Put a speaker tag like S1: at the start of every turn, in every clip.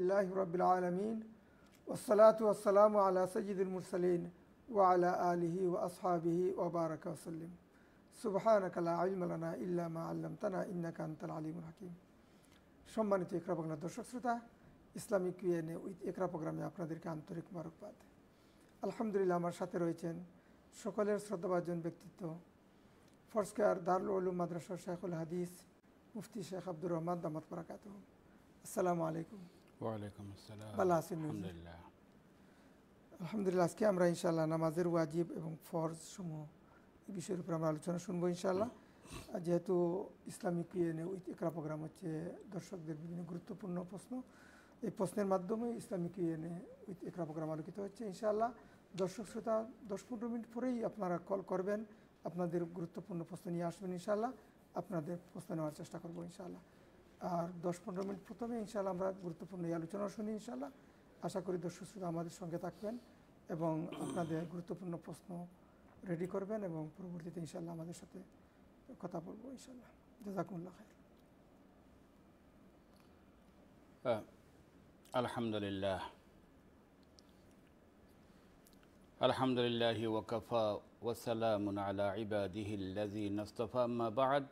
S1: আল্লাহ রবিল আলমিন ওসলাত ওসালাম আলা সজিদুল মুরসালিন ওয়ালা আলহি ও আসহাবিহি ওবারক ওসাল্লিম সুবাহানকালা আলমালানা ইল্লামা আল্লাম তানা ইন্নাকান্তল আলিমুল হাকিম সম্মানিত একরা বাংলা দর্শক শ্রোতা ইসলামিক ইউএনএ উইথ একরা প্রোগ্রামে আপনাদেরকে আন্তরিক মারকবাদ আলহামদুলিল্লাহ আমার সাথে রয়েছেন সকলের শ্রদ্ধাভাজন ব্যক্তিত্ব ফরস্কার দারুল উলুম মাদ্রাসা শেখুল হাদিস মুফতি শেখ আব্দুর রহমান দামত পরাকাত আসসালামু আলাইকুম
S2: ওয়ালাইকুম আসসালাম ভালো আছেন আলহামদুলিল্লাহ
S1: আলহামদুলিল্লাহ আজকে আমরা ইনশাআল্লাহ নামাজের ওয়াজিব এবং ফরজ সমূহ এই বিষয়ের উপর আমরা আলোচনা শুনবো ইনশাআল্লাহ যেহেতু ইসলামিক পিএনএ ইয়ে ইকরা প্রোগ্রাম হচ্ছে দর্শকদের বিভিন্ন গুরুত্বপূর্ণ প্রশ্ন এই প্রশ্নের মাধ্যমে ইসলামিক ইউএনএ ইয়ে উইথ একরা প্রোগ্রাম আলোকিত হচ্ছে ইনশাআল্লাহ দর্শক শ্রোতা দশ পনেরো মিনিট পরেই আপনারা কল করবেন আপনাদের গুরুত্বপূর্ণ প্রশ্ন নিয়ে আসবেন ইনশাআল্লাহ আপনাদের প্রশ্ন নেওয়ার চেষ্টা করবো ইনশাআল্লাহ আর দশ পনেরো মিনিট প্রথমে ইনশাল্লাহ আমরা গুরুত্বপূর্ণ এই আলোচনা শুনি ইনশাল্লাহ আশা করি দর্শক শ্রোতা আমাদের সঙ্গে থাকবেন এবং আপনাদের গুরুত্বপূর্ণ প্রশ্ন রেডি করবেন এবং পরবর্তীতে ইনশাল্লাহ আমাদের সাথে কথা বলবো ইনশাল্লাহ জাজাকুমুল্লাহ খাই
S2: আলহামদুলিল্লাহ আলহামদুলিল্লাহ ওকফা ওসালাম আলা ইবাদিহিল্লাযী নাসতাফা মা বাদ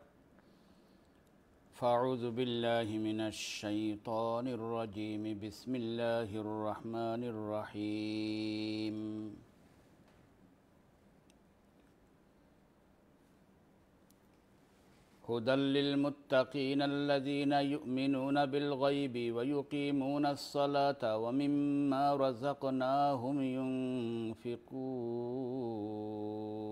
S2: فأعوذ بالله من الشيطان الرجيم بسم الله الرحمن الرحيم هدى للمتقين الذين يؤمنون بالغيب ويقيمون الصلاة ومما رزقناهم ينفقون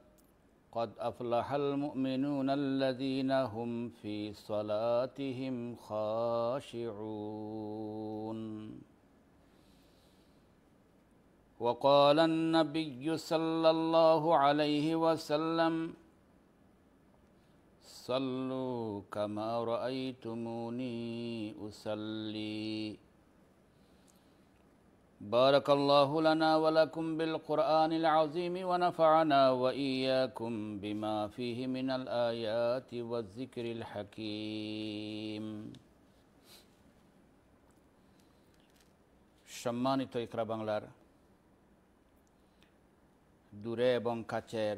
S2: قد أفلح المؤمنون الذين هم في صلاتهم خاشعون وقال النبي صلى الله عليه وسلم صلوا كما رأيتموني أصلي بارك الله لنا ولكم بالقرآن العظيم ونفعنا وإياكم بما فيه من الآيات والذكر الحكيم সম্মানিত ইকরা বাংলার দূরে এবং কাছের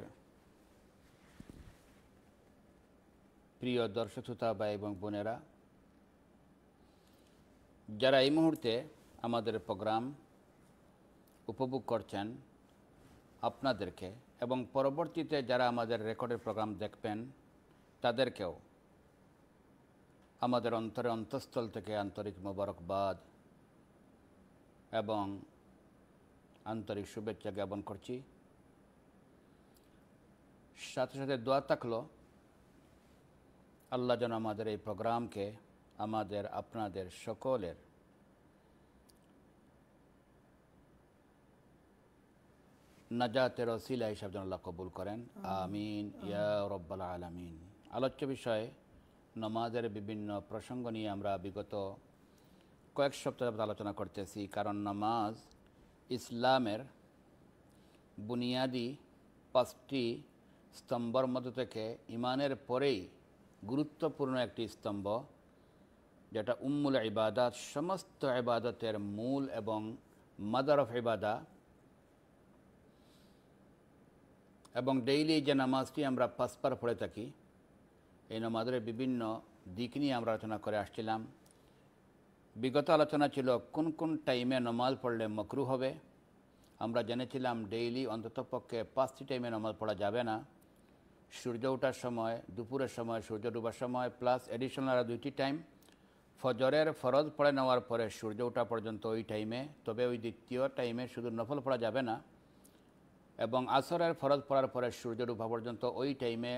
S2: প্রিয় দর্শক শ্রোতা ভাই এবং বোনেরা যারা এই মুহূর্তে আমাদের প্রোগ্রাম উপভোগ করছেন আপনাদেরকে এবং পরবর্তীতে যারা আমাদের রেকর্ডের প্রোগ্রাম দেখবেন তাদেরকেও আমাদের অন্তরে অন্তঃস্থল থেকে আন্তরিক মোবারকবাদ এবং আন্তরিক শুভেচ্ছা জ্ঞাপন করছি সাথে সাথে দোয়া থাকলো আল্লাহ যেন আমাদের এই প্রোগ্রামকে আমাদের আপনাদের সকলের নাজাতের অসিলা হিসাব যেন আল্লাহ কবুল করেন আমিন ইয়া রব্বাল আলামিন আলোচ্য বিষয়ে নমাজের বিভিন্ন প্রসঙ্গ নিয়ে আমরা বিগত কয়েক সপ্তাহ আলোচনা করতেছি কারণ নামাজ ইসলামের বুনিয়াদি পাঁচটি স্তম্ভর মধ্য থেকে ইমানের পরেই গুরুত্বপূর্ণ একটি স্তম্ভ যেটা উম্মুল ইবাদাত সমস্ত ইবাদতের মূল এবং মাদার অফ ইবাদা এবং ডেইলি যে নামাজটি আমরা পাঁচবার পড়ে থাকি এই নামাজের বিভিন্ন দিক নিয়ে আমরা আলোচনা করে আসছিলাম বিগত আলোচনা ছিল কোন কোন টাইমে নমাজ পড়লে মকরু হবে আমরা জেনেছিলাম ডেইলি অন্ততপক্ষে পাঁচটি টাইমে নামাজ পড়া যাবে না সূর্য ওঠার সময় দুপুরের সময় সূর্য ডুবার সময় প্লাস এডিশনাল আরও দুইটি টাইম ফজরের ফরজ পড়ে নেওয়ার পরে সূর্য ওঠা পর্যন্ত ওই টাইমে তবে ওই দ্বিতীয় টাইমে শুধু নফল পড়া যাবে না এবং আসরের ফরজ পড়ার পরে সূর্য ডুবা পর্যন্ত ওই টাইমে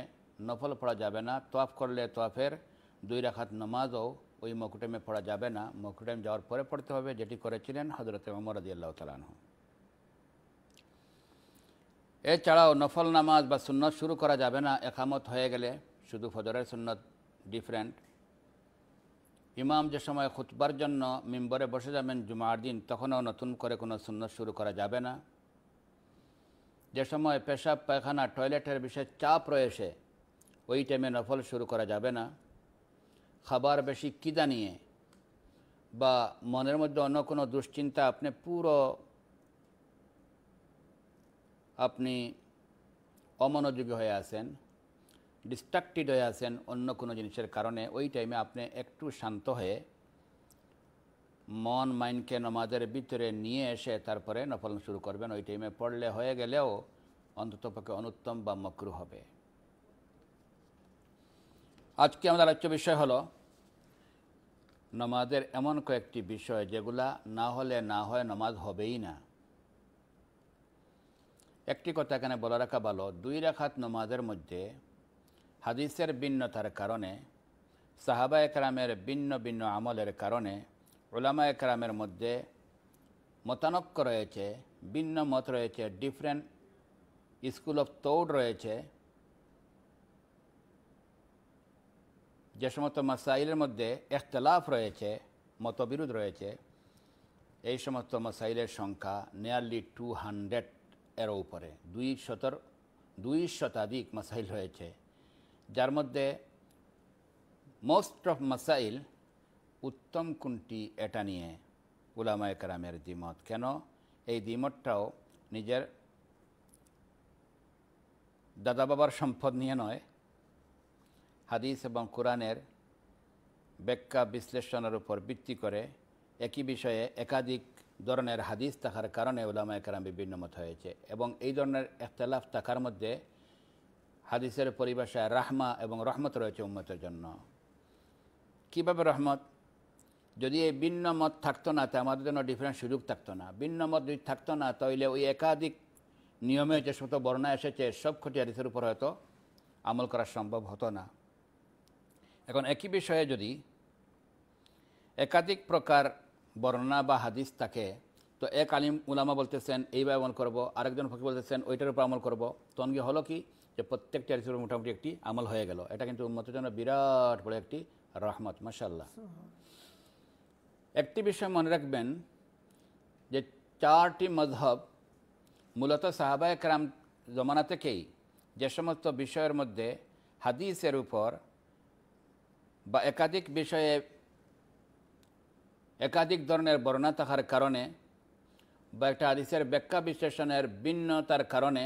S2: নফল পড়া যাবে না তোয়াফ করলে তোয়াফের দুই রাখাত নমাজও ওই মকুটেমে পড়া যাবে না মকুটেম যাওয়ার পরে পড়তে হবে যেটি করেছিলেন হজরত ওমর আদি আল্লাহ তালানহ এছাড়াও নফল নামাজ বা সুন্নত শুরু করা যাবে না একামত হয়ে গেলে শুধু ফজরের সুন্নত ডিফারেন্ট ইমাম যে সময় খুতবার জন্য মিম্বরে বসে যাবেন জুমার দিন তখনও নতুন করে কোনো সুন্নত শুরু করা যাবে না যে সময় পেশাব পায়খানা টয়লেটের বিশেষ চাপ রয়েছে ওই টাইমে নফল শুরু করা যাবে না খাবার বেশি কিদা নিয়ে বা মনের মধ্যে অন্য কোনো দুশ্চিন্তা আপনি পুরো আপনি অমনোযোগী হয়ে আছেন ডিস্ট্রাক্টেড হয়ে আছেন অন্য কোনো জিনিসের কারণে ওই টাইমে আপনি একটু শান্ত হয়ে মন মাইন্ডকে নমাজের ভিতরে নিয়ে এসে তারপরে নফল শুরু করবেন ওই টাইমে পড়লে হয়ে গেলেও অন্ততপক্ষে অনুত্তম বা মকরু হবে আজকে আমাদের আলোচ্য বিষয় হল নমাজের এমন কয়েকটি বিষয় যেগুলা না হলে না হয় নমাজ হবেই না একটি কথা এখানে বলা রাখা ভালো দুই রাখাত নমাজের মধ্যে হাদিসের ভিন্নতার কারণে সাহাবা একরামের ভিন্ন ভিন্ন আমলের কারণে ওলামা একরামের মধ্যে মতানক্য রয়েছে ভিন্ন মত রয়েছে ডিফারেন্ট স্কুল অফ তৌড রয়েছে যে সমস্ত মাসাইলের মধ্যে এখতলাফ রয়েছে মতবিরোধ রয়েছে এই সমস্ত মাসাইলের সংখ্যা নিয়ারলি টু হান্ড্রেড এর উপরে দুই শতর দুই শতাধিক মাসাইল রয়েছে যার মধ্যে মোস্ট অফ মাসাইল উত্তম কোনটি এটা নিয়ে উলামায় কারামের দ্বিমত কেন এই দ্বিমতটাও নিজের দাদা বাবার সম্পদ নিয়ে নয় হাদিস এবং কোরআনের ব্যাখ্যা বিশ্লেষণের উপর ভিত্তি করে একই বিষয়ে একাধিক ধরনের হাদিস থাকার কারণে উলামা একরাম বিভিন্ন মত হয়েছে এবং এই ধরনের একতলাফ থাকার মধ্যে হাদিসের পরিভাষায় রাহমা এবং রহমত রয়েছে উন্মতের জন্য কীভাবে রহমত যদি এই ভিন্ন মত থাকতো না তা আমাদের জন্য ডিফারেন্ট সুযোগ থাকতো না ভিন্ন মত যদি থাকতো না তাহলে ওই একাধিক নিয়মে যে সমস্ত বর্ণা এসেছে সব ক্ষতি আদিতের উপর হয়তো আমল করা সম্ভব হতো না এখন একই বিষয়ে যদি একাধিক প্রকার বর্ণনা বা হাদিস থাকে তো এক আলিম উলামা বলতেছেন এইভাবে আমল করবো আরেকজন ফকি বলতেছেন ওইটার উপর আমল করবো তখন গিয়ে হলো কি যে প্রত্যেকটি হাদিসের মোটামুটি একটি আমল হয়ে গেল এটা কিন্তু উন্মতের জন্য বিরাট বড় একটি রহমত মাসাল্লাহ একটি বিষয় মনে রাখবেন যে চারটি মজহব মূলত সাহাবা একরাম জমানা থেকেই যে সমস্ত বিষয়ের মধ্যে হাদিসের উপর বা একাধিক বিষয়ে একাধিক ধরনের বর্ণনা থাকার কারণে বা একটা হাদিসের ব্যাখ্যা বিশ্লেষণের ভিন্নতার কারণে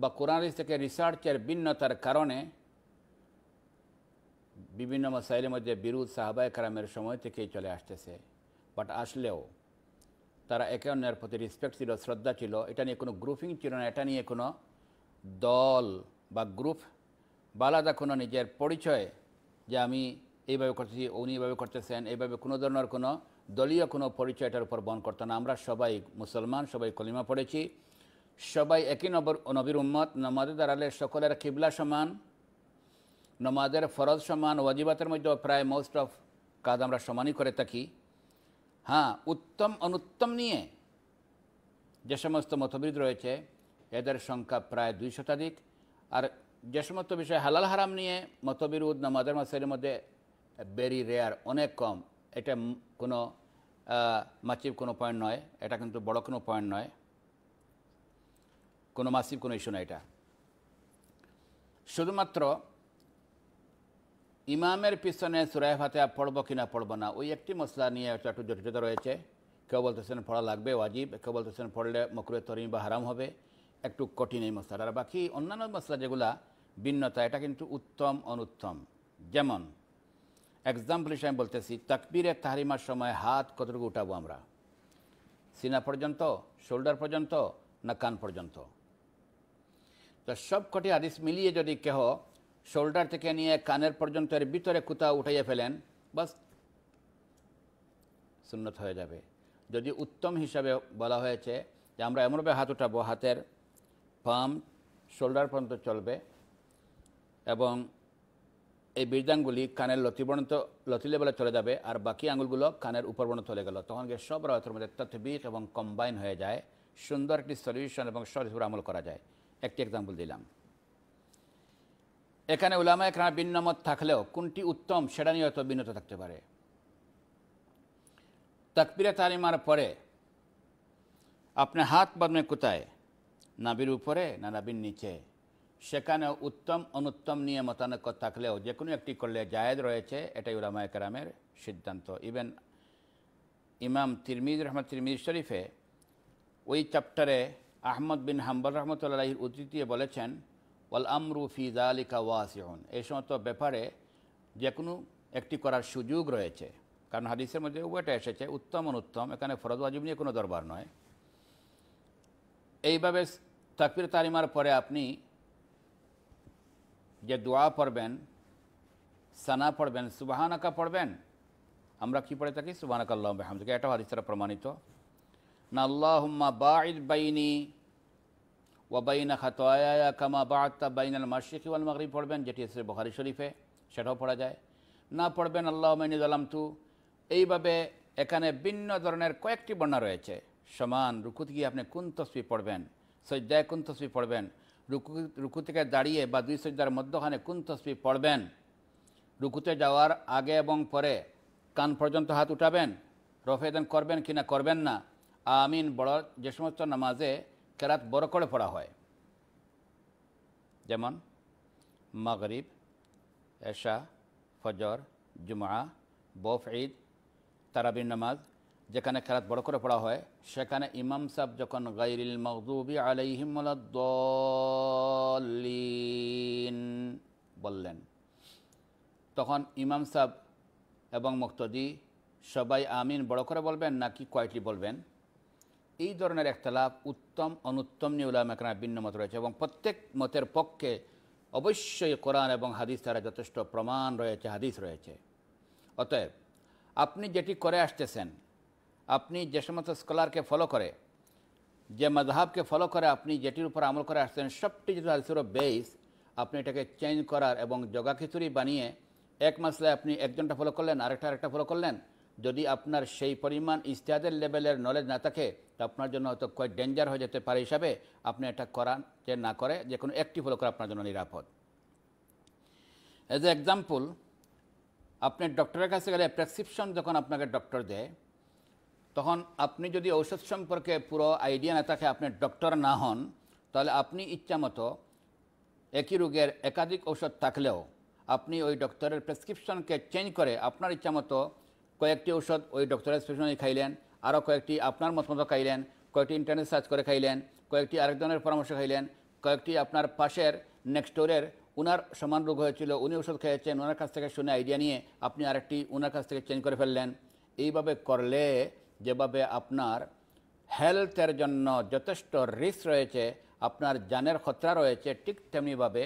S2: বা কোরআন থেকে রিসার্চের ভিন্নতার কারণে বিভিন্ন মাসাইলের মধ্যে বিরোধ সাহাবায় কারামের সময় থেকেই চলে আসতেছে বাট আসলেও তারা একে অন্যের প্রতি রেসপেক্ট ছিল শ্রদ্ধা ছিল এটা নিয়ে কোনো গ্রুপিং ছিল না এটা নিয়ে কোনো দল বা গ্রুপ বা আলাদা কোনো নিজের পরিচয় যে আমি এইভাবে করতেছি উনি এইভাবে করতেছেন এইভাবে কোনো ধরনের কোনো দলীয় কোনো পরিচয় এটার উপর বন করতো না আমরা সবাই মুসলমান সবাই কলিমা পড়েছি সবাই একই নবর নবীর উম্মত নমাদে দাঁড়ালে সকলের কিবলা সমান নমাজের ফরজ সমান ওয়াজিবাতের মধ্যে প্রায় মোস্ট অফ কাজ আমরা সমানই করে থাকি হ্যাঁ উত্তম অনুত্তম নিয়ে যে সমস্ত মতবিদ রয়েছে এদের সংখ্যা প্রায় দুই শতাধিক আর যে সমস্ত বিষয়ে হালাল হারাম নিয়ে মতবিরোদ নমাজের মাসের মধ্যে ভেরি রেয়ার অনেক কম এটা কোনো মাচিব কোনো পয়েন্ট নয় এটা কিন্তু বড় কোনো পয়েন্ট নয় কোনো মাসিব কোনো ইস্যু নয় এটা শুধুমাত্র ইমামের পিছনে সুরায় ফাতেহা পড়বো কিনা পড়বো না ওই একটি মশলা নিয়ে একটু জটিলতা রয়েছে কেউ বলতেছেন পড়া লাগবে ওয়াজিব কেউ বলতেছেন পড়লে মকরে তরিম বা হারাম হবে একটু কঠিন এই মশলাটা আর বাকি অন্যান্য মশলা যেগুলা ভিন্নতা এটা কিন্তু উত্তম অনুত্তম যেমন এক্সাম্পল হিসেবে বলতেছি তাকবিরের তাহারিমার সময় হাত কতটুকু উঠাবো আমরা সিনা পর্যন্ত শোল্ডার পর্যন্ত না কান পর্যন্ত তো সব কটি আদিস মিলিয়ে যদি কেহ শোল্ডার থেকে নিয়ে কানের পর্যন্ত এর ভিতরে কোথাও উঠাইয়া ফেলেন বাস সুন্নত হয়ে যাবে যদি উত্তম হিসাবে বলা হয়েছে যে আমরা এমনভাবে হাত উঠাবো হাতের পাম শোল্ডার পর্যন্ত চলবে এবং এই বীর্যাঙ্গুলি কানের লতিবর্ণত লতি লেবেলে চলে যাবে আর বাকি আঙুলগুলো কানের উপরবর্ণ চলে গেল তখন গিয়ে সব রয়েছে মধ্যে তথবিক এবং কম্বাইন হয়ে যায় সুন্দর একটি সলিউশন এবং সঠিকভাবে আমল করা যায় একটি এক্সাম্পল দিলাম এখানে উলামা একরামের ভিন্নমত থাকলেও কোনটি উত্তম সেটা নিয়ে হয়তো ভিন্নতা থাকতে পারে তাকবিরে তালিমার পরে আপনি হাত বাঁধবেন কোথায় নাবির উপরে না নাবির নিচে সেখানে উত্তম অনুত্তম নিয়ে মতানৈক্য থাকলেও যে কোনো একটি করলে জায়েদ রয়েছে এটাই উলামা একরামের সিদ্ধান্ত ইভেন ইমাম তিরমিজ রহমদ তিরমিজ শরীফে ওই চ্যাপ্টারে আহমদ বিন হাম্বল রহমতুল্লাহির উদ্ধৃতি বলেছেন ওয়াল আমরু ফিজ আলিকা ওয়াসিউন এই সমস্ত ব্যাপারে যে কোনো একটি করার সুযোগ রয়েছে কারণ হাদিসের মধ্যে উভয়টা এসেছে উত্তম অনুত্তম এখানে ফরজ ওয়াজিব নিয়ে কোনো দরবার নয় এইভাবে তাকবির তালিমার পরে আপনি যে দোয়া পড়বেন সানা পড়বেন সুবাহানাকা পড়বেন আমরা কি পড়ে থাকি আল্লাহ হামদকে এটাও হাদিসের প্রমাণিত না আল্লাহ বাইনি ওয়াবাইনা খাতোয়া কামা বাহাত্তা বাইনাল মাসিক ওয়াল মাগরিব পড়বেন যেটি এসে বহারি শরীফে সেটাও পড়া যায় না পড়বেন আল্লাহ মাইনুদ আলাম তু এইভাবে এখানে ভিন্ন ধরনের কয়েকটি বর্ণা রয়েছে সমান রুকুত গিয়ে আপনি কোন তসবি পড়বেন সজ্জায় কোন তসবি পড়বেন রুকু রুকু থেকে দাঁড়িয়ে বা দুই সজ্জার মধ্যখানে কোন তসবি পড়বেন রুকুতে যাওয়ার আগে এবং পরে কান পর্যন্ত হাত উঠাবেন রফেদান করবেন কিনা করবেন না আমিন বড় যে সমস্ত নামাজে কেরাত বড় করে পড়া হয় যেমন মাগরিব এশা ফজর জুমা বফ ঈদ তারাবির নামাজ যেখানে খেলাত বড় করে পড়া হয় সেখানে ইমাম সাহেব যখন গাইরিল মকদুবি আলাইহিমদ্দিন বললেন তখন ইমাম সাহেব এবং মুক্তদি সবাই আমিন বড় করে বলবেন নাকি কয়টি বলবেন এই ধরনের একতলাফ উত্তম অনুত্তম নিয়ে উলাম একরা ভিন্ন মত রয়েছে এবং প্রত্যেক মতের পক্ষে অবশ্যই কোরআন এবং হাদিস তারা যথেষ্ট প্রমাণ রয়েছে হাদিস রয়েছে অতএব আপনি যেটি করে আসতেছেন আপনি যে সমস্ত স্কলারকে ফলো করে যে মজাহাবকে ফলো করে আপনি যেটির উপর আমল করে আসছেন সবটি যদি হাদিসের বেস আপনি এটাকে চেঞ্জ করার এবং জগা খিচুড়ি বানিয়ে এক মাসে আপনি একজনটা ফলো করলেন আরেকটা আরেকটা ফলো করলেন যদি আপনার সেই পরিমাণ ইস্তেহাদের লেভেলের নলেজ না থাকে তা আপনার জন্য হয়তো কয় ডেঞ্জার হয়ে যেতে পারে হিসাবে আপনি এটা করান যে না করে যে কোনো একটি ফলো করে আপনার জন্য নিরাপদ এজ এ এক্সাম্পল আপনি ডক্টরের কাছে গেলে প্রেসক্রিপশন যখন আপনাকে ডক্টর দেয় তখন আপনি যদি ঔষধ সম্পর্কে পুরো আইডিয়া না থাকে আপনি ডক্টর না হন তাহলে আপনি ইচ্ছা মতো একই রোগের একাধিক ঔষধ থাকলেও আপনি ওই ডক্টরের প্রেসক্রিপশনকে চেঞ্জ করে আপনার ইচ্ছা মতো কয়েকটি ঔষধ ওই ডক্টরের প্রেসক্রিপশনে খাইলেন আরও কয়েকটি আপনার মত মতো খাইলেন কয়েকটি ইন্টারনেট সার্চ করে খাইলেন কয়েকটি আরেকজনের পরামর্শ খাইলেন কয়েকটি আপনার পাশের নেক্সট ডোরের উনার সমান রোগ হয়েছিল উনি ওষুধ খেয়েছেন ওনার কাছ থেকে শুনে আইডিয়া নিয়ে আপনি আরেকটি ওনার কাছ থেকে চেঞ্জ করে ফেললেন এইভাবে করলে যেভাবে আপনার হেলথের জন্য যথেষ্ট রিস্ক রয়েছে আপনার জানের খতরা রয়েছে ঠিক তেমনিভাবে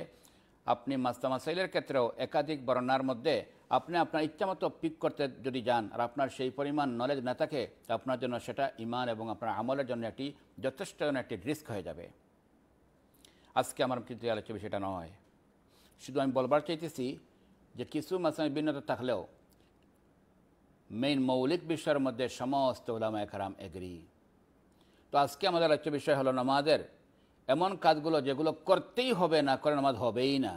S2: আপনি মাস্তামাসাইলের ক্ষেত্রেও একাধিক বর্ণার মধ্যে আপনি আপনার ইচ্ছামতো পিক করতে যদি যান আর আপনার সেই পরিমাণ নলেজ না থাকে আপনার জন্য সেটা ইমান এবং আপনার আমলের জন্য একটি যথেষ্ট একটি রিস্ক হয়ে যাবে আজকে আমার কিন্তু আলোচ্য বিষয়টা নয় শুধু আমি বলবার চাইতেছি যে কিছু মাসে ভিন্নতা থাকলেও মেইন মৌলিক বিষয়ের মধ্যে সমস্ত ওলামা একরাম এগ্রি তো আজকে আমাদের আলোচ্য বিষয় হলো নামাজের এমন কাজগুলো যেগুলো করতেই হবে না করে নামাজ হবেই না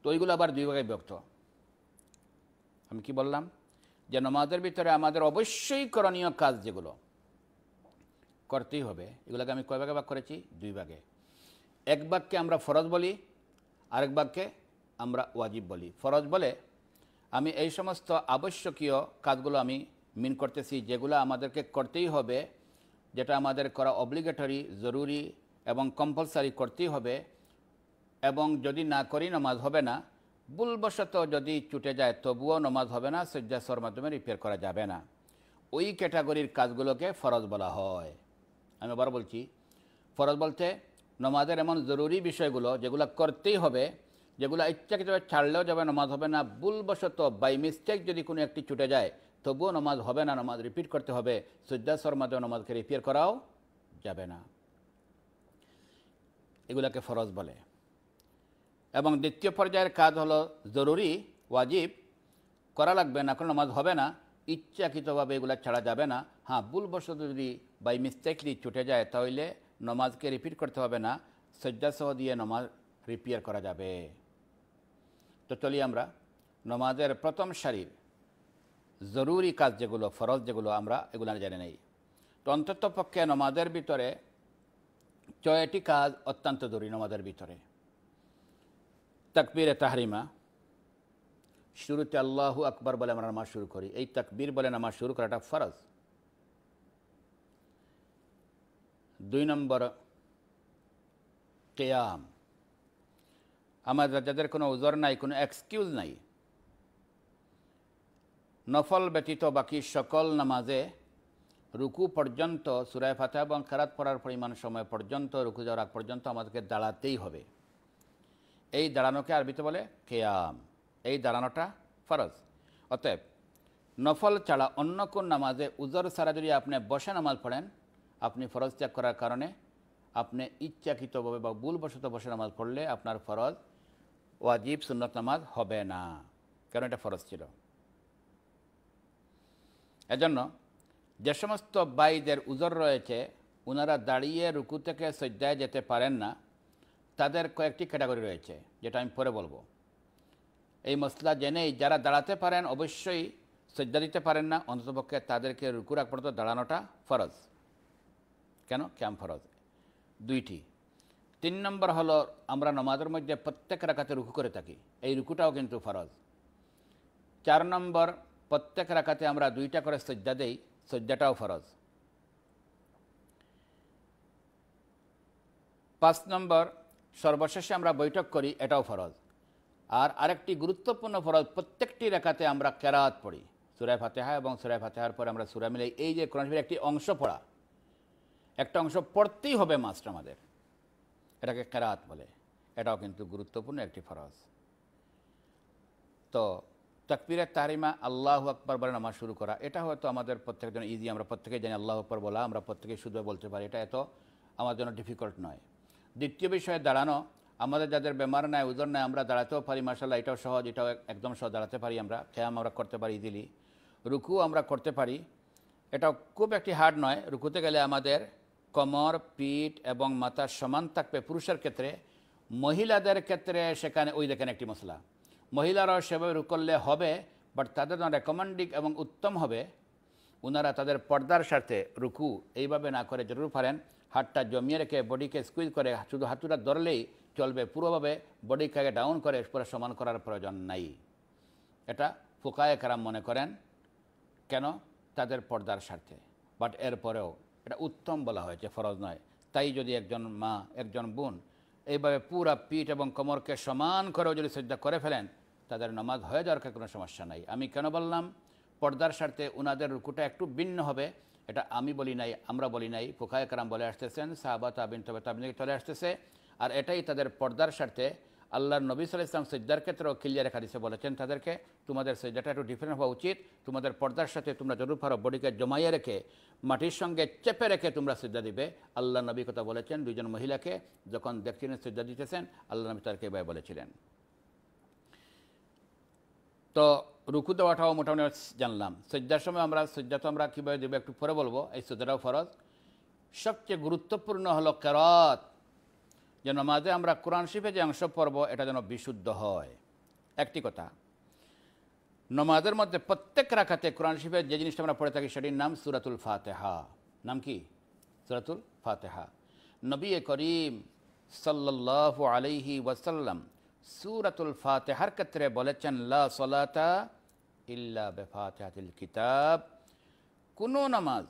S2: তো ওইগুলো আবার দুই ভাগে ব্যক্ত আমি কি বললাম যে নমাজের ভিতরে আমাদের অবশ্যই করণীয় কাজ যেগুলো করতেই হবে এগুলোকে আমি কয় ভাগে ভাগ করেছি দুই ভাগে এক বাক্যে আমরা ফরজ বলি আরেক বাক্যে আমরা ওয়াজিব বলি ফরজ বলে আমি এই সমস্ত আবশ্যকীয় কাজগুলো আমি মিন করতেছি যেগুলো আমাদেরকে করতেই হবে যেটা আমাদের করা অব্লিগেটরি জরুরি এবং কম্পালসারি করতেই হবে এবং যদি না করি নামাজ হবে না ভুলবশত যদি চুটে যায় তবুও নমাজ হবে না শয্যাসর মাধ্যমে রিপেয়ার করা যাবে না ওই ক্যাটাগরির কাজগুলোকে ফরজ বলা হয় আমি আবার বলছি ফরজ বলতে নমাজের এমন জরুরি বিষয়গুলো যেগুলো করতেই হবে যেগুলো ইচ্ছাকৃতভাবে ছাড়লেও যাবে নমাজ হবে না ভুলবশত বাই মিস্টেক যদি কোনো একটি ছুটে যায় তবুও নমাজ হবে না নমাজ রিপিট করতে হবে সূর্যাসর মাধ্যমে নমাজকে রিপেয়ার করাও যাবে না এগুলাকে ফরজ বলে এবং দ্বিতীয় পর্যায়ের কাজ হলো জরুরি ওয়াজিব করা লাগবে না কোনো নামাজ হবে না ইচ্ছাকৃতভাবে এগুলো ছাড়া যাবে না হ্যাঁ ভুলবশত যদি বাই মিস্টেকলি ছুটে যায় তাহলে নমাজকে রিপিট করতে হবে না শয্যাসহ দিয়ে নমাজ রিপেয়ার করা যাবে তো চলি আমরা নমাজের প্রথম সারির জরুরি কাজ যেগুলো ফরজ যেগুলো আমরা এগুলো জানে নেই তো অন্তত পক্ষে নমাজের ভিতরে ছয়টি কাজ অত্যন্ত জরুরি নমাজের ভিতরে তাকবীর তাহরিমা শুরুতে আল্লাহু আকবর বলে আমরা নামাজ শুরু করি এই তাকবীর বলে নামাজ শুরু করাটা ফরজ দুই নম্বর কেয়াম আমাদের যাদের কোনো উজর নাই কোনো এক্সকিউজ নাই নফল ব্যতীত বাকি সকল নামাজে রুকু পর্যন্ত সুরায় ফাতে এবং খেরাত পড়ার পরিমাণ সময় পর্যন্ত রুকু যাওয়ার আগ পর্যন্ত আমাদেরকে দাঁড়াতেই হবে এই দাঁড়ানোকে আরবিতে বলে কেয়াম এই দাঁড়ানোটা ফরজ অতএব নফল ছাড়া অন্য কোন নামাজে উজর ছাড়া যদি আপনি বসে নামাজ পড়েন আপনি ফরজ ত্যাগ করার কারণে আপনি ইচ্ছাকৃতভাবে বা ভুলবশত বসে নামাজ পড়লে আপনার ফরজ ওয়াজিব সুন্নত নামাজ হবে না কারণ এটা ফরজ ছিল এজন্য যে সমস্ত বাইদের উজর রয়েছে ওনারা দাঁড়িয়ে রুকু থেকে সজ্জায় যেতে পারেন না তাদের কয়েকটি ক্যাটাগরি রয়েছে যেটা আমি পরে বলবো এই মশলা জেনেই যারা দাঁড়াতে পারেন অবশ্যই সজ্জা দিতে পারেন না অন্ততপক্ষে তাদেরকে রুকুর আগ পর্যন্ত দাঁড়ানোটা ফরজ কেন ক্যাম ফরজ দুইটি তিন নম্বর হলো আমরা নমাজের মধ্যে প্রত্যেক রাখাতে রুকু করে থাকি এই রুকুটাও কিন্তু ফরজ চার নম্বর প্রত্যেক রাখাতে আমরা দুইটা করে সজ্জা দেই সজ্জাটাও ফরজ পাঁচ নম্বর সর্বশেষে আমরা বৈঠক করি এটাও ফরজ আর আরেকটি গুরুত্বপূর্ণ ফরজ প্রত্যেকটি রেখাতে আমরা কেরাত পড়ি সুরায় ফাতেহা এবং সুরায় ফাতেহার পরে আমরা সুরা মিলে এই যে কোরআনশীর একটি অংশ পড়া একটা অংশ পড়তেই হবে মাস্টার আমাদের এটাকে কেরাত বলে এটাও কিন্তু গুরুত্বপূর্ণ একটি ফরজ তো তাকবিরে তারিমা আল্লাহ আকবর বলে নামাজ শুরু করা এটা হয়তো আমাদের প্রত্যেকজন ইজি আমরা প্রত্যেকে জানি আল্লাহ আকবর বলা আমরা প্রত্যেকেই শুধু বলতে পারি এটা এত আমার জন্য ডিফিকাল্ট নয় দ্বিতীয় বিষয়ে দাঁড়ানো আমাদের যাদের বেমার নাই ওজন নাই আমরা দাঁড়াতেও পারি মার্শাল্লাহ এটাও সহজ এটাও একদম সহজ দাঁড়াতে পারি আমরা খেয়াম আমরা করতে পারি ইজিলি রুকু আমরা করতে পারি এটাও খুব একটি হার্ড নয় রুকুতে গেলে আমাদের কমর পিঠ এবং মাথা সমান থাকবে পুরুষের ক্ষেত্রে মহিলাদের ক্ষেত্রে সেখানে ওই দেখেন একটি মশলা মহিলারাও সেভাবে রু করলে হবে বাট তাদের জন্য রেকমেন্ডিং এবং উত্তম হবে ওনারা তাদের পর্দার স্বার্থে রুকু এইভাবে না করে জরুর পারেন হাতটা জমিয়ে রেখে বডিকে স্কুইজ করে শুধু হাতুটা ধরলেই চলবে পুরোভাবে বডিকে ডাউন করে পুরো সমান করার প্রয়োজন নাই এটা ফোকায় কারাম মনে করেন কেন তাদের পর্দার স্বার্থে বাট এরপরেও এটা উত্তম বলা হয়েছে ফরজ নয় তাই যদি একজন মা একজন বোন এইভাবে পুরা পিঠ এবং কোমরকে সমান করেও যদি শ্রদ্ধা করে ফেলেন তাদের নমাজ হয়ে যাওয়ার কোনো সমস্যা নাই আমি কেন বললাম পর্দার স্বার্থে ওনাদের রুকুটা একটু ভিন্ন হবে এটা আমি বলি নাই আমরা বলি নাই ফুকায় কারাম বলে আসতেছেন সাহাবা তাবিন তবে তাবিন চলে আসতেছে আর এটাই তাদের পর্দার স্বার্থে আল্লাহর নবী সাল ইসলাম সজ্জার ক্ষেত্রেও ক্লিয়ার হাদিসে বলেছেন তাদেরকে তোমাদের সজ্জাটা একটু ডিফারেন্ট হওয়া উচিত তোমাদের পর্দার সাথে তোমরা জরুর ফারো বডিকে জমাইয়ে রেখে মাটির সঙ্গে চেপে রেখে তোমরা সজ্জা দিবে আল্লাহ নবী কথা বলেছেন দুজন মহিলাকে যখন দেখছিলেন সজ্জা দিতেছেন আল্লাহ নবী তাদেরকে এবার বলেছিলেন তো রুকু দেওয়াটাও মোটামুটি জানলাম সজ্জার সময় আমরা সজ্জা তো আমরা কীভাবে দেবো একটু পরে বলবো এই সজ্জাটাও ফরজ সবচেয়ে গুরুত্বপূর্ণ হলো কেরত যে নমাজে আমরা কোরআন শিফে যে অংশ পড়ব এটা যেন বিশুদ্ধ হয় একটি কথা নমাজের মধ্যে প্রত্যেক রাখাতে কোরআন শিফে যে জিনিসটা আমরা পড়ে থাকি সেটির নাম সুরাতুল ফাতেহা নাম কি সুরাতুল ফাতেহা নবী করিম সাল্লাহ আলাইহি ওয়াসাল্লাম সুরাতুল ফাতেহার ক্ষেত্রে বলেছেন লা সলাতা ইল্লা বেফাতেহাতিল কিতাব কোনো নামাজ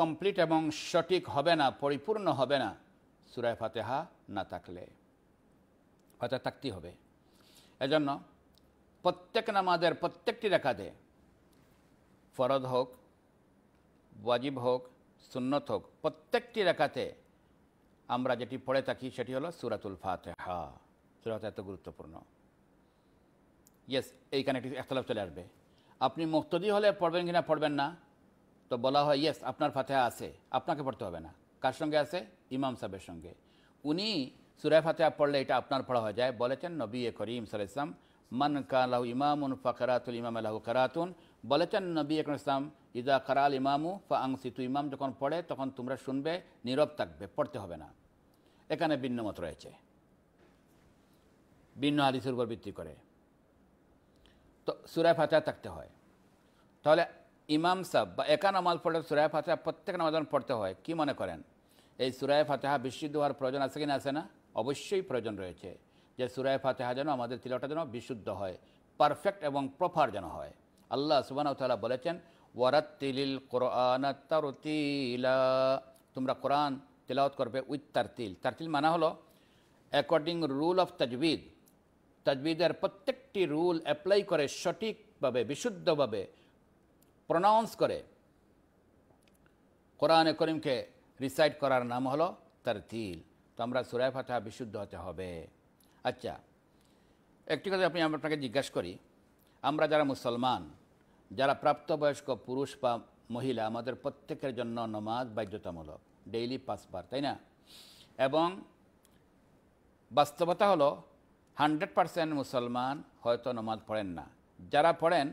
S2: কমপ্লিট এবং সঠিক হবে না পরিপূর্ণ হবে না সুরায় ফাতেহা না থাকলে হয়তো থাকতে হবে এজন্য প্রত্যেক নামাজের প্রত্যেকটি রেখাতে ফরদ হোক ওয়াজিব হোক সুন্নত হোক প্রত্যেকটি রেখাতে আমরা যেটি পড়ে থাকি সেটি হলো সুরাতুল ফাতেহা সুরাত এত গুরুত্বপূর্ণ ইয়েস এইখানে একটি একতলাপ চলে আসবে আপনি মুক্তদি হলে পড়বেন কিনা পড়বেন না তো বলা হয় ইয়েস আপনার ফাতেহা আছে আপনাকে পড়তে হবে না কার সঙ্গে আছে ইমাম সাহেবের সঙ্গে উনি সুরায় ফাতেহা পড়লে এটা আপনার পড়া হয়ে যায় বলেছেন নবী এ করিম সাল ইসলাম মান উন ফা ফাকারাতুল ইমাম আলাহু কারাতুন বলেছেন নবী একর ইসলাম ইদা কারাল ইমামু ফা সিতু ইমাম যখন পড়ে তখন তোমরা শুনবে নীরব থাকবে পড়তে হবে না এখানে ভিন্ন মত রয়েছে ভিন্ন হাদিসের উপর ভিত্তি করে তো সুরায় ফাতেহা থাকতে হয় তাহলে ইমাম সাহ বা একা নামাজ পড়লে সুরায় ফাতে প্রত্যেক নামাজ পড়তে হয় কি মনে করেন এই সুরায় ফাতেহা বিশুদ্ধ হওয়ার প্রয়োজন আছে কি না আছে না অবশ্যই প্রয়োজন রয়েছে যে সুরায় ফাতেহা যেন আমাদের তিলটা যেন বিশুদ্ধ হয় পারফেক্ট এবং প্রফার যেন হয় আল্লাহ সুবানতালা বলেছেন ওয়ারাত্তিলিল কোরআন তোমরা কোরআন তেলাওয়াত করবে উইথ তারতিল তারতিল মানা হলো অ্যাকর্ডিং রুল অফ তাজবিদ তাজবিদের প্রত্যেকটি রুল অ্যাপ্লাই করে সঠিকভাবে বিশুদ্ধভাবে প্রনাউন্স করে কোরআনে করিমকে রিসাইড করার নাম হলো তারতিল তো আমরা সুরায় ফাতা বিশুদ্ধ হতে হবে আচ্ছা একটি কথা আমি আপনাকে জিজ্ঞাসা করি আমরা যারা মুসলমান যারা প্রাপ্তবয়স্ক পুরুষ বা মহিলা আমাদের প্রত্যেকের জন্য নমাজ বাধ্যতামূলক ডেইলি পাঁচবার তাই না এবং বাস্তবতা হলো হান্ড্রেড পারসেন্ট মুসলমান হয়তো নমাজ পড়েন না যারা পড়েন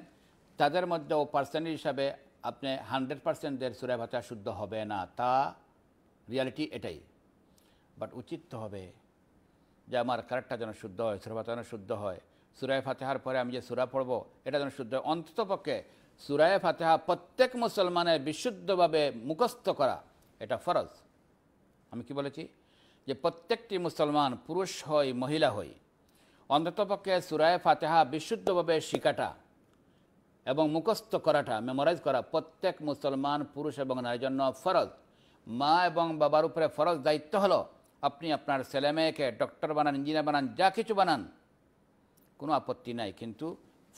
S2: তাদের মধ্যেও পার্সেন্ট হিসাবে আপনি হান্ড্রেড পার্সেন্টদের সুরে ভাতা শুদ্ধ হবে না তা রিয়ালিটি এটাই বাট উচিত তো হবে যে আমার কারেক্টটা যেন শুদ্ধ হয় সুরে ভাতা যেন শুদ্ধ হয় সুরায় ফাতেহার পরে আমি যে সুরা পড়ব এটা যেন শুদ্ধ অন্ততপক্ষে সুরায় ফাতেহা প্রত্যেক মুসলমানের বিশুদ্ধভাবে মুখস্থ করা এটা ফরজ আমি কি বলেছি যে প্রত্যেকটি মুসলমান পুরুষ হয় মহিলা হয় অন্ততপক্ষে সুরায় ফাতেহা বিশুদ্ধভাবে শিকাটা এবং মুখস্থ করাটা মেমোরাইজ করা প্রত্যেক মুসলমান পুরুষ এবং নারীর জন্য ফরজ মা এবং বাবার উপরে ফরজ দায়িত্ব হলো আপনি আপনার ছেলেমেয়েকে ডক্টর বানান ইঞ্জিনিয়ার বানান যা কিছু বানান কোনো আপত্তি নাই কিন্তু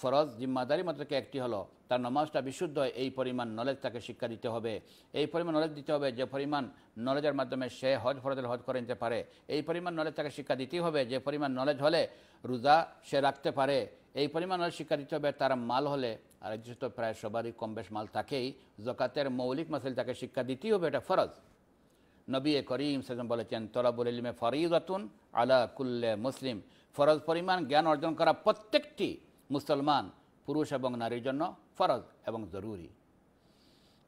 S2: ফরজ জিম্মাদারি মাত্রকে একটি হলো তার নমাজটা বিশুদ্ধ হয় এই পরিমাণ নলেজ তাকে শিক্ষা দিতে হবে এই পরিমাণ নলেজ দিতে হবে যে পরিমাণ নলেজের মাধ্যমে সে হজ ফরজের হজ করে নিতে পারে এই পরিমাণ নলেজ তাকে শিক্ষা দিতেই হবে যে পরিমাণ নলেজ হলে রোজা সে রাখতে পারে এই পরিমাণ নলেজ শিক্ষা দিতে হবে তার মাল হলে আর তো প্রায় সবারই কম বেশ মাল থাকেই জকাতের মৌলিক মাসিল তাকে শিক্ষা দিতেই হবে এটা ফরজ নবী করিম সেজন বলেছেন তলাবুল ইলিমে ফরিদাতুন আলা কুল্লে মুসলিম ফরজ পরিমাণ জ্ঞান অর্জন করা প্রত্যেকটি মুসলমান পুরুষ এবং নারীর জন্য ফরজ এবং জরুরি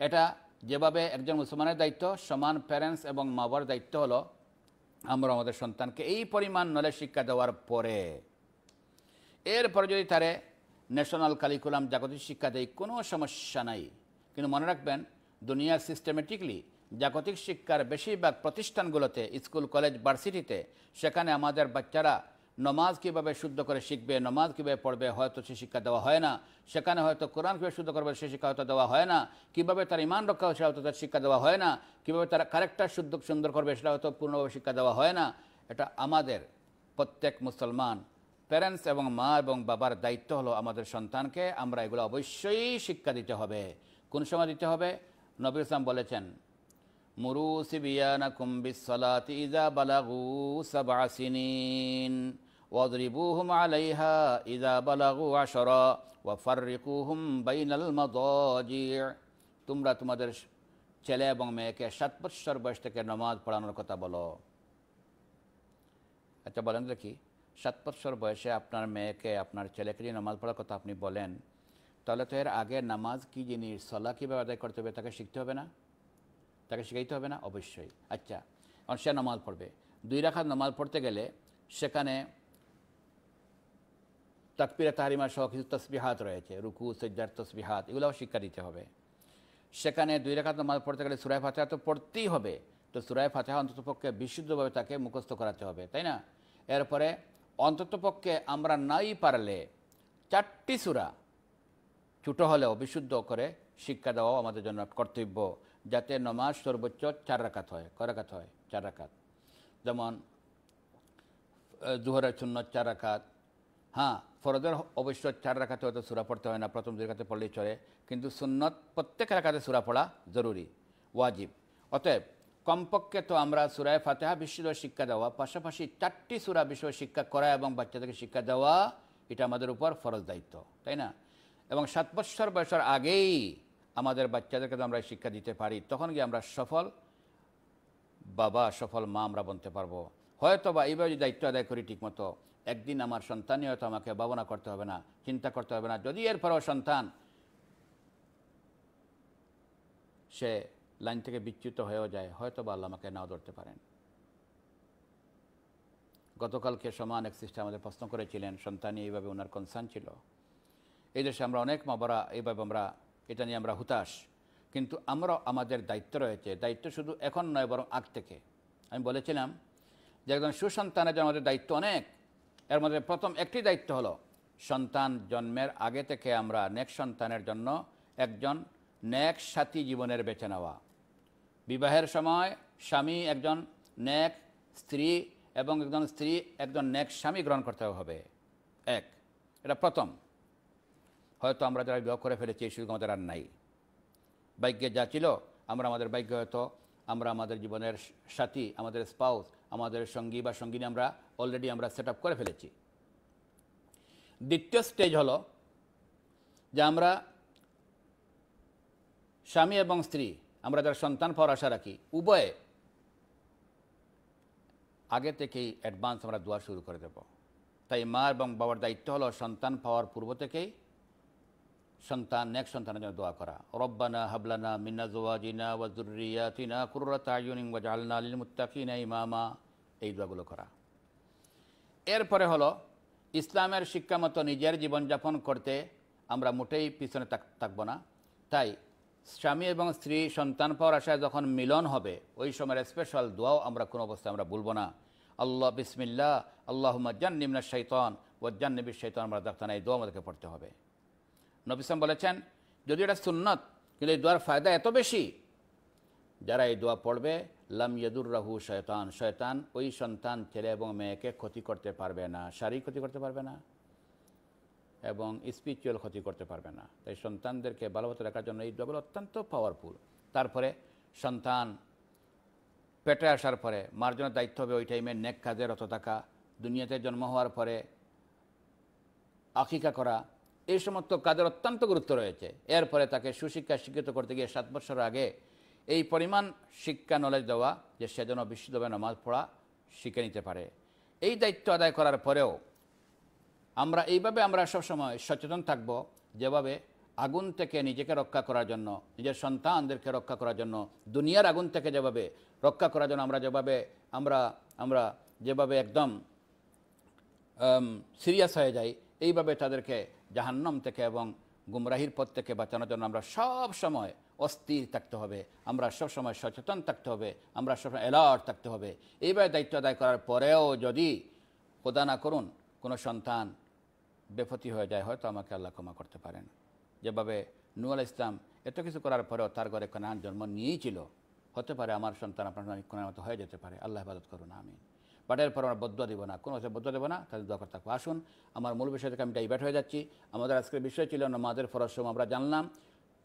S2: এটা যেভাবে একজন মুসলমানের দায়িত্ব সমান প্যারেন্টস এবং মা বাবার দায়িত্ব হলো আমরা আমাদের সন্তানকে এই পরিমাণ নলেজ শিক্ষা দেওয়ার পরে এরপরে যদি তারে ন্যাশনাল কারিকুলাম জাগতিক শিক্ষা দেয় কোনো সমস্যা নাই কিন্তু মনে রাখবেন দুনিয়ার সিস্টেমেটিকলি জাগতিক শিক্ষার বেশিরভাগ প্রতিষ্ঠানগুলোতে স্কুল কলেজ ভার্সিটিতে সেখানে আমাদের বাচ্চারা নমাজ কীভাবে শুদ্ধ করে শিখবে নমাজ কীভাবে পড়বে হয়তো সে শিক্ষা দেওয়া হয় না সেখানে হয়তো কোরআন কীভাবে শুদ্ধ করবে সে শিক্ষা হয়তো দেওয়া হয় না কীভাবে তার ইমান রক্ষা সেটা হয়তো তার শিক্ষা দেওয়া হয় না কীভাবে তারা কারেক্টার শুদ্ধ সুন্দর করবে সেটা হয়তো পূর্ণভাবে শিক্ষা দেওয়া হয় না এটা আমাদের প্রত্যেক মুসলমান প্যারেন্টস এবং মা এবং বাবার দায়িত্ব হলো আমাদের সন্তানকে আমরা এগুলো অবশ্যই শিক্ষা দিতে হবে কোন সময় দিতে হবে নবীর ইসলাম বলেছেন মুরু সিবিয়ানা কুম্বিস ইজা বালাগু সাবাসিনিন ওয়াদরিবুহুম আলাইহা ইদা বালাগু আশরা ওয়াফারিকুহুম বাইনাল মাদাজি তোমরা তোমাদের ছেলে এবং মেয়েকে সাত বৎসর বয়স থেকে নমাজ পড়ানোর কথা বলো আচ্ছা বলেন দেখি সাত বৎসর বয়সে আপনার মেয়েকে আপনার ছেলেকে নিয়ে নামাজ পড়ার কথা আপনি বলেন তাহলে তো এর আগে নামাজ কী জিনিস সলা কীভাবে আদায় করতে হবে তাকে শিখতে হবে না তাকে শিখাইতে হবে না অবশ্যই আচ্ছা এখন সে নামাজ পড়বে দুই রাখার নামাজ পড়তে গেলে সেখানে তাকপিরা তাহারিমা সহ কিছু তসবিহাত রয়েছে রুকু সজ্জার তসবিহাত এগুলোও শিক্ষা দিতে হবে সেখানে দুই রেখাত নামাজ পড়তে গেলে সুরায় ফাতেহা তো পড়তেই হবে তো সুরায় ফাতেহা অন্ততপক্ষে বিশুদ্ধভাবে তাকে মুখস্থ করাতে হবে তাই না এরপরে অন্ততপক্ষে আমরা নাই পারলে চারটি সুরা ছোটো হলেও বিশুদ্ধ করে শিক্ষা দেওয়াও আমাদের জন্য কর্তব্য যাতে নমাজ সর্বোচ্চ চার রাখাত হয় করাকাত হয় চার রাখাত যেমন জোহরের শূন্য চার রাখাত হ্যাঁ ফরজের অবশ্য চার রাখাতে হয়তো সুরা পড়তে হয় না প্রথম দুই রাখাতে পড়লেই চলে কিন্তু সুন্নত প্রত্যেক রাখাতে সুরা পড়া জরুরি ওয়াজিব অতএব কমপক্ষে তো আমরা সুরায় ফাতেহা বিশ্ব শিক্ষা দেওয়া পাশাপাশি চারটি সুরা বিষয় শিক্ষা করা এবং বাচ্চাদেরকে শিক্ষা দেওয়া এটা আমাদের উপর ফরজ দায়িত্ব তাই না এবং সাত বছর বয়সের আগেই আমাদের বাচ্চাদেরকে আমরা শিক্ষা দিতে পারি তখন গিয়ে আমরা সফল বাবা সফল মা আমরা বনতে পারবো হয়তো বা এইভাবে দায়িত্ব আদায় করি ঠিকমতো একদিন আমার সন্তানই হয়তো আমাকে ভাবনা করতে হবে না চিন্তা করতে হবে না যদি এরপরও সন্তান সে লাইন থেকে বিচ্যুত হয়েও যায় হয়তো বা আমাকে নাও ধরতে পারেন গতকালকে সমান এক সিস্টার আমাদের প্রশ্ন করেছিলেন সন্তানই এইভাবে ওনার কনসার্ন ছিল এই দেশে আমরা অনেক মাবারা এইভাবে আমরা এটা নিয়ে আমরা হুতাশ কিন্তু আমরা আমাদের দায়িত্ব রয়েছে দায়িত্ব শুধু এখন নয় বরং আগ থেকে আমি বলেছিলাম যে একজন সুসন্তানের জন্য আমাদের দায়িত্ব অনেক এর মধ্যে প্রথম একটি দায়িত্ব হলো সন্তান জন্মের আগে থেকে আমরা নেক সন্তানের জন্য একজন ন্যাক সাথী জীবনের বেছে নেওয়া বিবাহের সময় স্বামী একজন ন্যাক স্ত্রী এবং একজন স্ত্রী একজন ন্যাক স্বামী গ্রহণ করতে হবে এক এটা প্রথম হয়তো আমরা যারা বিবাহ করে ফেলেছি এই সুযোগ আমাদের আর নাই বাইকে যা ছিল আমরা আমাদের বাইকে হয়তো আমরা আমাদের জীবনের সাথী আমাদের স্পাউস আমাদের সঙ্গী বা সঙ্গিনী আমরা অলরেডি আমরা সেট করে ফেলেছি দ্বিতীয় স্টেজ হলো যে আমরা স্বামী এবং স্ত্রী আমরা যারা সন্তান পাওয়ার আশা রাখি উভয়ে আগে থেকেই অ্যাডভান্স আমরা দোয়া শুরু করে দেব তাই মা এবং বাবার দায়িত্ব হলো সন্তান পাওয়ার পূর্ব থেকেই সন্তান নেক সন্তানের জন্য দোয়া করা রব্বানা হাবলানা মিন্না জোয়াজিনা তিনা কুররাত আয়ুনিং ওয়াজালনা আলিল মুত্তাকিনা ইমামা এই দোয়াগুলো করা এরপরে হলো ইসলামের মতো নিজের জীবনযাপন করতে আমরা মোটেই পিছনে থাকব না তাই স্বামী এবং স্ত্রী সন্তান পাওয়ার আশায় যখন মিলন হবে ওই সময়ের স্পেশাল দোয়াও আমরা কোনো অবস্থায় আমরা ভুলব না আল্লাহ বিসমিল্লা আল্লাহ জান নিম্ন শৈতন ও জান নিবির শৈতন আমরা না এই দোয়া আমাদেরকে পড়তে হবে নবিসাম বলেছেন যদি এটা সুন্নত কিন্তু এই দোয়ার ফায়দা এত বেশি যারা এই দোয়া পড়বে লাম ইয়াদুর রাহু শয়তান শয়তান ওই সন্তান ছেলে এবং মেয়েকে ক্ষতি করতে পারবে না শারীরিক ক্ষতি করতে পারবে না এবং স্পিরিচুয়াল ক্ষতি করতে পারবে না তাই সন্তানদেরকে ভালোভাবে রাখার জন্য এই দোয়াগুলো অত্যন্ত পাওয়ারফুল তারপরে সন্তান পেটে আসার পরে মার জন্য দায়িত্ব হবে ওই টাইমে নেক কাজে রত থাকা দুনিয়াতে জন্ম হওয়ার পরে আকিকা করা এই সমস্ত কাজের অত্যন্ত গুরুত্ব রয়েছে এরপরে তাকে সুশিক্ষা শিক্ষিত করতে গিয়ে সাত বছর আগে এই পরিমাণ শিক্ষা নলেজ দেওয়া যে সে যেন বিশ্বভাবে নামাজ পড়া শিখে নিতে পারে এই দায়িত্ব আদায় করার পরেও আমরা এইভাবে আমরা সবসময় সচেতন থাকব যেভাবে আগুন থেকে নিজেকে রক্ষা করার জন্য নিজের সন্তানদেরকে রক্ষা করার জন্য দুনিয়ার আগুন থেকে যেভাবে রক্ষা করার জন্য আমরা যেভাবে আমরা আমরা যেভাবে একদম সিরিয়াস হয়ে যাই এইভাবে তাদেরকে জাহান্নম থেকে এবং গুমরাহির পথ থেকে বাঁচানোর জন্য আমরা সব সময় অস্থির থাকতে হবে আমরা সব সময় সচেতন থাকতে হবে আমরা সবসময় অ্যালার্ট থাকতে হবে এইভাবে দায়িত্ব আদায় করার পরেও যদি খোদা না করুন কোনো সন্তান বেপতি হয়ে যায় হয়তো আমাকে আল্লাহ ক্ষমা করতে পারেন যেভাবে নুয়াল ইসলাম এত কিছু করার পরেও তার ঘরে কোনান জন্ম নিয়েই ছিল হতে পারে আমার সন্তান আপনার কোনো মতো হয়ে যেতে পারে আল্লাহ হেফাজত করুন আমি পাঠের পর আমরা বদুয়া দেবো না কোনো বদুয়া দেবো না তাদের দোয়া করতে থাকবো আসুন আমার মূল বিষয় থেকে আমি ডাইভার্ট হয়ে যাচ্ছি আমাদের আজকের বিষয় ছিল নামাজের ফরজ সময় আমরা জানলাম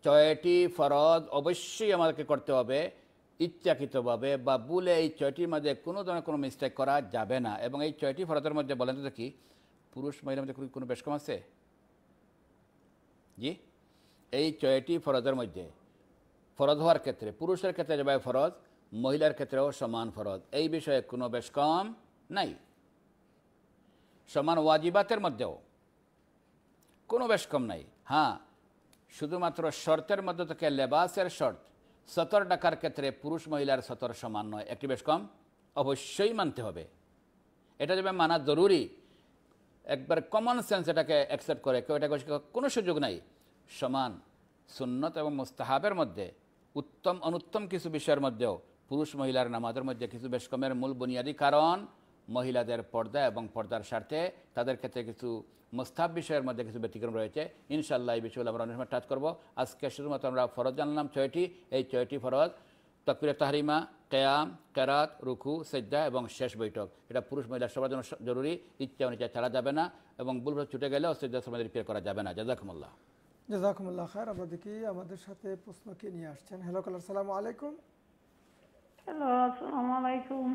S2: ছয়টি ফরজ অবশ্যই আমাদেরকে করতে হবে ইচ্ছাকৃতভাবে বা বলে এই ছয়টির মাঝে কোনো ধরনের কোনো মিস্টেক করা যাবে না এবং এই ছয়টি ফরজের মধ্যে বলেন তো কি পুরুষ মহিলার মধ্যে কোনো বেশ কম আছে জি এই ছয়টি ফরজের মধ্যে ফরজ হওয়ার ক্ষেত্রে পুরুষের ক্ষেত্রে যাবে ফরজ মহিলার ক্ষেত্রেও সমান ফরজ এই বিষয়ে কোনো বেশ কম নাই সমান ওয়াজিবাতের মধ্যেও কোনো বেশ কম নাই হ্যাঁ শুধুমাত্র শর্তের মধ্যে থেকে লেবাসের শর্ত সতর ডাকার ক্ষেত্রে পুরুষ মহিলার সতর সমান নয় একটি বেশ কম অবশ্যই মানতে হবে এটা যাবে মানা জরুরি একবার কমন সেন্স এটাকে অ্যাকসেপ্ট করে কেউ এটা কোনো সুযোগ নাই সমান সুন্নত এবং মুস্তাহাবের মধ্যে উত্তম অনুত্তম কিছু বিষয়ের মধ্যেও পুরুষ মহিলার নামাজের মধ্যে কিছু বেশ কমের মূল বুনিয়াদি কারণ মহিলাদের পর্দা এবং পর্দার স্বার্থে তাদের ক্ষেত্রে কিছু মোস্তাব বিষয়ের মধ্যে কিছু ব্যতিক্রম রয়েছে ইনশাল্লাহ এই বিষয়গুলো আমরা অনেক সময় টাচ করবো আজকে শুধুমাত্র আমরা ফরজ জানলাম ছয়টি এই ছয়টি ফরজ তকবির তাহরিমা কেয়াম কেরাত রুকু সেজ্জা এবং শেষ বৈঠক এটা পুরুষ মহিলা সবার জন্য জরুরি ইচ্ছা অনুযায়ী ছাড়া যাবে না এবং বুলভ ছুটে গেলেও সেজ্জা সময় রিপেয়ার করা যাবে না জাজাকুমুল্লাহ
S1: জাজাকুমুল্লাহ খায়ের আমরা দেখি আমাদের সাথে প্রশ্ন কে নিয়ে আসছেন হ্যালো কালার সালাম আলাইকুম হ্যালো আসসালামু আলাইকুম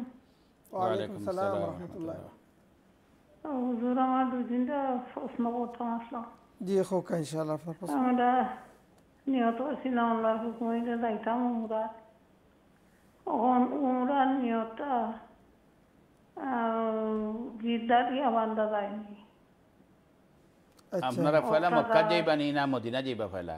S1: ওয়ালাইকুম সালাম রহমতুল্লাহ
S3: হুজুর আমার দুই তিনটা প্রশ্ন করতাম আসলাম
S1: জি হোক ইনশাআল্লাহ আপনার প্রশ্ন আমরা
S3: নিহত ছিলাম আল্লাহর হুকুমিতে যাইতাম উমরা তখন উমরার নিয়তটা জিদ্দা দিয়ে বান্ধা যায়নি
S2: আচ্ছা। আপনারা ফেলা মক্কা যাইবা নি না মদিনা যাইবা ফেলা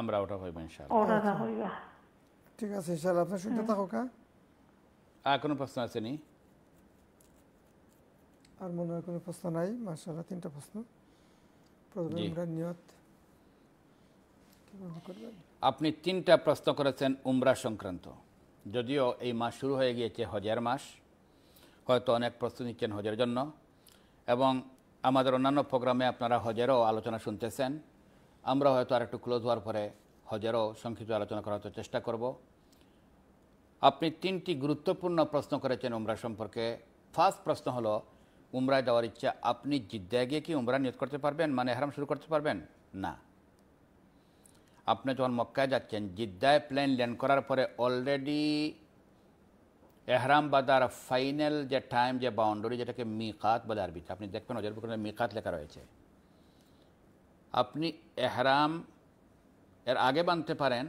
S2: আমরা ওটা আচ্ছা।
S1: ঠিক আছে হ্যাঁ? আর কোনো প্রশ্ন আর কোনো প্রশ্ন নাই তিনটা প্রশ্ন নিয়ত
S2: আপনি তিনটা প্রশ্ন করেছেন উমরা সংক্রান্ত যদিও এই মাস শুরু হয়ে গিয়েছে হজের মাস হয়তো অনেক প্রশ্ন নিচ্ছেন হজের জন্য এবং আমাদের অন্যান্য প্রোগ্রামে আপনারা হজেরও আলোচনা শুনতেছেন আমরা হয়তো আর একটু ক্লোজ হওয়ার পরে হজেরও সংক্ষিপ্ত আলোচনা করার চেষ্টা করব আপনি তিনটি গুরুত্বপূর্ণ প্রশ্ন করেছেন উমরা সম্পর্কে ফার্স্ট প্রশ্ন হলো উমরায় যাওয়ার ইচ্ছা আপনি জিদ্দায় গিয়ে কি উমরা নিয়োগ করতে পারবেন মানে হারাম শুরু করতে পারবেন না আপনি যখন মক্কায় যাচ্ছেন জিদ্দায় প্লেন ল্যান্ড করার পরে অলরেডি এহরাম বা তার ফাইনাল যে টাইম যে বাউন্ডারি যেটাকে মিকাত বলে আরবিতে আপনি দেখবেন অজরপুর মিকাত লেখা রয়েছে আপনি এহরাম এর আগে বাঁধতে পারেন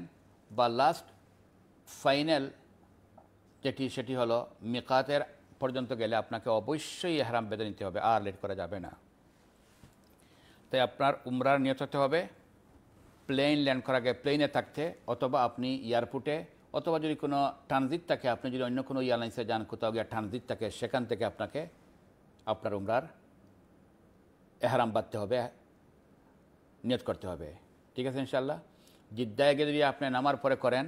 S2: বা লাস্ট ফাইনাল যেটি সেটি হলো মিকাতের পর্যন্ত গেলে আপনাকে অবশ্যই এহরাম বেঁধে নিতে হবে আর লেট করা যাবে না তাই আপনার উমরার নিয়ত হতে হবে প্লেন ল্যান্ড করার আগে প্লেনে থাকতে অথবা আপনি এয়ারপোর্টে অথবা যদি কোনো ট্রানজিট থাকে আপনি যদি অন্য কোনো এয়ারলাইন্সে যান কোথাও গিয়ে ট্রানজিট থাকে সেখান থেকে আপনাকে আপনার উমরার এহারাম বাঁধতে হবে নিয়ত করতে হবে ঠিক আছে ইনশাল্লাহ জিদ্দায় গিয়ে যদি আপনি নামার পরে করেন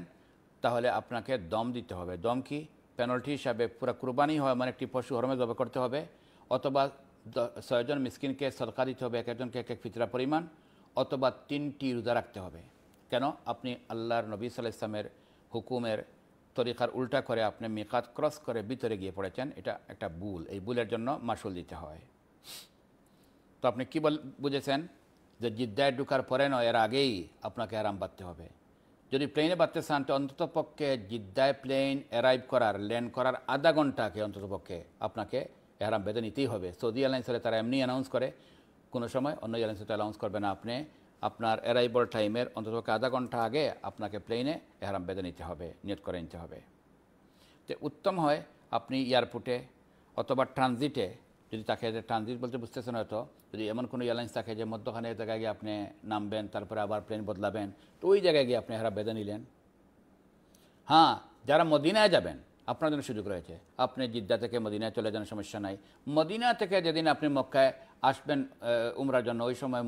S2: তাহলে আপনাকে দম দিতে হবে দম কি পেনাল্টি হিসাবে পুরো কুরবানি হয় মানে একটি পশু হরমে জবে করতে হবে অথবা ছয়জন মিসকিনকে সরকার দিতে হবে এক একজনকে এক এক ফিতরা পরিমাণ অথবা তিনটি রোজা রাখতে হবে কেন আপনি আল্লাহর নবী সাল্লাহ ইসলামের হুকুমের তরিকার উল্টা করে আপনি মিকাত ক্রস করে ভিতরে গিয়ে পড়েছেন এটা একটা বুল এই বুলের জন্য মাসুল দিতে হয় তো আপনি কী বল বুঝেছেন যে জিদ্দায় ঢুকার পরে নয় এর আগেই আপনাকে আরাম বাঁধতে হবে যদি প্লেনে বাঁধতে চান তো অন্তত পক্ষে জিদ্দায় প্লেন অ্যারাইভ করার ল্যান্ড করার আধা ঘন্টাকে অন্তত পক্ষে আপনাকে এহারাম বেঁধে নিতেই হবে সৌদি এয়ারলাইন্সে তারা এমনি অ্যানাউন্স করে কোনো সময় অন্য এয়ারলাইন্সে তো অ্যানাউন্স করবে না আপনি আপনার অ্যারাইভাল টাইমের অন্তত আধা ঘন্টা আগে আপনাকে প্লেনে এহারাম বেঁধে নিতে হবে নিয়োগ করে নিতে হবে তো উত্তম হয় আপনি এয়ারপোর্টে অথবা ট্রানজিটে যদি তাকে ট্রানজিট বলতে বুঝতেছেন হয়তো যদি এমন কোনো এয়ারলাইন্স থাকে যে মধ্যখানে জায়গায় গিয়ে আপনি নামবেন তারপরে আবার প্লেন বদলাবেন তো ওই জায়গায় গিয়ে আপনি এহারাম বেঁধে নিলেন হ্যাঁ যারা মদিনায় যাবেন আপনার জন্য সুযোগ রয়েছে আপনি জিদ্দা থেকে মদিনায় চলে যান সমস্যা নাই মদিনা থেকে যেদিন আপনি মক্কায় আসবেন উমরার জন্য ওই সময়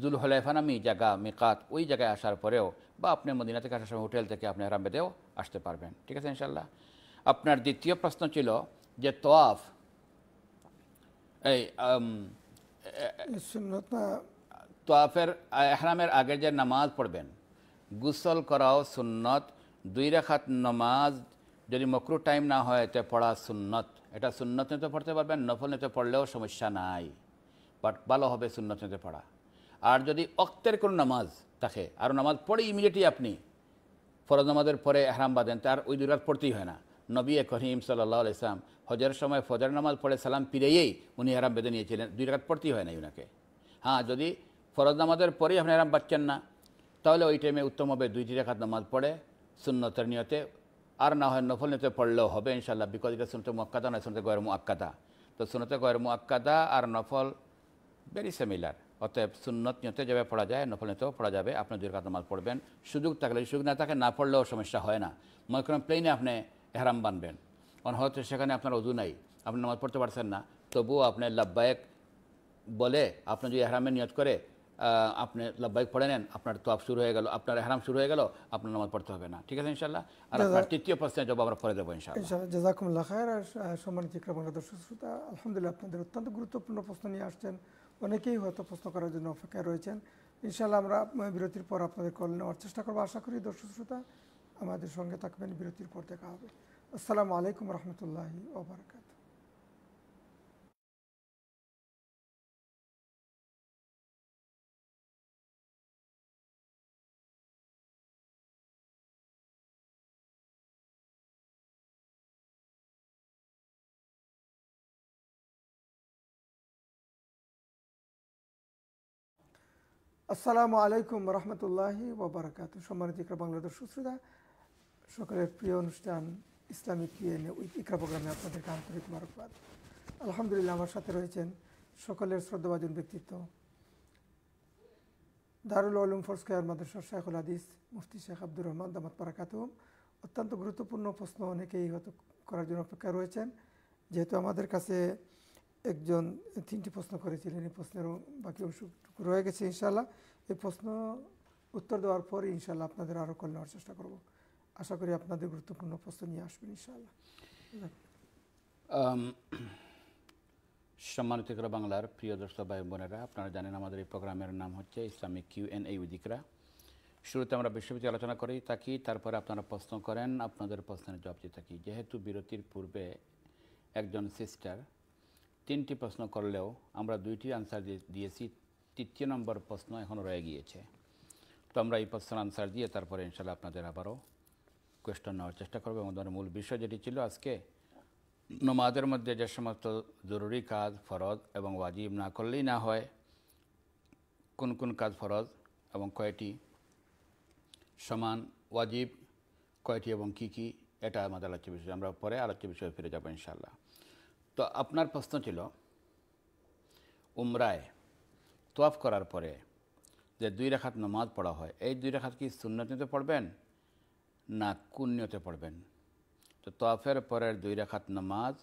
S2: জুল হলাইফা নামি জায়গা মিকাত ওই জায়গায় আসার পরেও বা আপনি মদিনা থেকে আসার সময় হোটেল থেকে আপনি আরাম বেঁধেও আসতে পারবেন ঠিক আছে ইনশাল্লাহ আপনার দ্বিতীয় প্রশ্ন ছিল যে তোয়াফ এই তোয়াফের এহরামের আগে যে নামাজ পড়বেন গুসল করাও সুন্নত দুই রেখাত নামাজ যদি মকরু টাইম না হয় এতে পড়া সুন্নত এটা সুন্নত নিতে পড়তে পারবেন নফল নিতে পড়লেও সমস্যা নাই বাট ভালো হবে সুন্নত নিতে পড়া আর যদি অক্তের কোনো নামাজ থাকে আর নামাজ পড়ে ইমিডিয়েটলি আপনি ফরজ নামাজের পরে হারাম বাঁধেন তার ওই দুরাত পড়তেই হয় না নবী এ করিম সাল্লাহ ইসলাম হজের সময় ফজর নামাজ পড়ে সালাম ফিরেই উনি হারাম বেঁধে নিয়েছিলেন দুই রাত পড়তেই হয় না ওনাকে হ্যাঁ যদি ফরজ নামাজের পরেই আপনি হারাম পাচ্ছেন না তাহলে ওই টাইমে উত্তম হবে তিন রেখাত নামাজ পড়ে শূন্যতের নিয়তে আর না হয় নফল নিতে পড়লেও হবে ইনশাল্লাহ বিকজ এটা শুনতে মুক্কাদা না শুনতে গয়ের আক্কাদা তো শুনতে গয়ের আক্কাদা আর নফল ভেরি সিমিলার অতএব সুন্নত নিয়তে যাবে পড়া যায় নফল নিয়তেও পড়া যাবে আপনি দুই রাত নামাজ পড়বেন সুযোগ থাকলে সুযোগ না থাকে না পড়লেও সমস্যা হয় না মনে করেন প্লেনে আপনি হেরাম বানবেন কারণ হয়তো সেখানে আপনার উজু নাই আপনি নামাজ পড়তে পারছেন না তবুও আপনি লাভবায়ক বলে আপনি যদি হেরামে নিয়ত করে আপনি লাভবায়ক পড়ে নেন আপনার তপ শুরু হয়ে গেল আপনার হারাম শুরু হয়ে গেল আপনার নামাজ পড়তে হবে না ঠিক আছে ইনশাল্লাহ আর আপনার তৃতীয় প্রশ্নের জবাব আমরা পরে দেবো ইনশাল্লাহ
S1: জাজাকুমুল্লাহ খায়ের সম্মানিত ক্রমাঙ্ক শ্রোতা আলহামদুলিল্লাহ আপনাদের অত্যন্ত গুরুত্বপূর্ণ প্রশ্ন নিয়ে আসছেন অনেকেই হয়তো প্রশ্ন করার জন্য অপেক্ষায় রয়েছেন ইনশাল্লাহ আমরা বিরতির পর আপনাদের কল নেওয়ার চেষ্টা করবো আশা করি দর্শক শ্রোতা আমাদের সঙ্গে থাকবেন বিরতির পর দেখা হবে আসসালামু আলাইকুম রহমতুল্লাহ ওবরাকাত আসসালামু আলাইকুম রহমতুল্লাহি ওবরাকাত সম্মানিত ইকরা বাংলাদেশ সুশ্রুদা সকলের প্রিয় অনুষ্ঠান ইসলামিক ইউএনএ উইথ ইকরা প্রোগ্রামে আপনাদেরকে আন্তরিক মারকবাদ আলহামদুলিল্লাহ আমার সাথে রয়েছেন সকলের শ্রদ্ধাভাজন ব্যক্তিত্ব দারুল আলম ফরস্কয়ার মাদ্রাসা শেখুল হাদিস মুফতি শেখ আব্দুর রহমান দামাত পারাকাতুম অত্যন্ত গুরুত্বপূর্ণ প্রশ্ন অনেকেই হয়তো করার জন্য অপেক্ষা রয়েছেন যেহেতু আমাদের কাছে একজন তিনটি প্রশ্ন করেছিলেন এই প্রশ্নের বাকি অংশটুকু রয়ে গেছে ইনশাল্লাহ এই প্রশ্ন উত্তর দেওয়ার পরে ইনশাল্লাহ আপনাদের আরও কল নেওয়ার চেষ্টা করব আশা করি আপনাদের গুরুত্বপূর্ণ প্রশ্ন নিয়ে আসবেন ইনশাল্লাহ
S2: সম্মানিত বাংলার প্রিয় দর্শক ভাই বোনেরা আপনারা জানেন আমাদের এই প্রোগ্রামের নাম হচ্ছে ইসলামিক কিউ এন এই উদিকরা শুরুতে আমরা বিশ্ববিদ্যালয় আলোচনা করি থাকি তারপরে আপনারা প্রশ্ন করেন আপনাদের প্রশ্নের জবাব দিয়ে থাকি যেহেতু বিরতির পূর্বে একজন সিস্টার তিনটি প্রশ্ন করলেও আমরা দুইটি আনসার দিয়েছি তৃতীয় নম্বর প্রশ্ন এখনও রয়ে গিয়েছে তো আমরা এই প্রশ্ন আনসার দিয়ে তারপরে ইনশাল্লাহ আপনাদের আবারও কোয়েশ্চন নেওয়ার চেষ্টা করবো এবং মূল বিষয় যেটি ছিল আজকে নমাজের মধ্যে যে সমস্ত জরুরি কাজ ফরজ এবং ওয়াজিব না করলেই না হয় কোন কোন কাজ ফরজ এবং কয়টি সমান ওয়াজিব কয়টি এবং কি কি এটা আমাদের আলোচ্য বিষয় আমরা পরে আলোচ্য বিষয়ে ফিরে যাবো ইনশাল্লাহ তো আপনার প্রশ্ন ছিল উমরায় তোয়াফ করার পরে যে দুই রেখাত নামাজ পড়া হয় এই দুই রেখাত কি সুন্নতিতে পড়বেন না কুণ্যতে পড়বেন তো তোয়াফের পরের দুই রেখাত নামাজ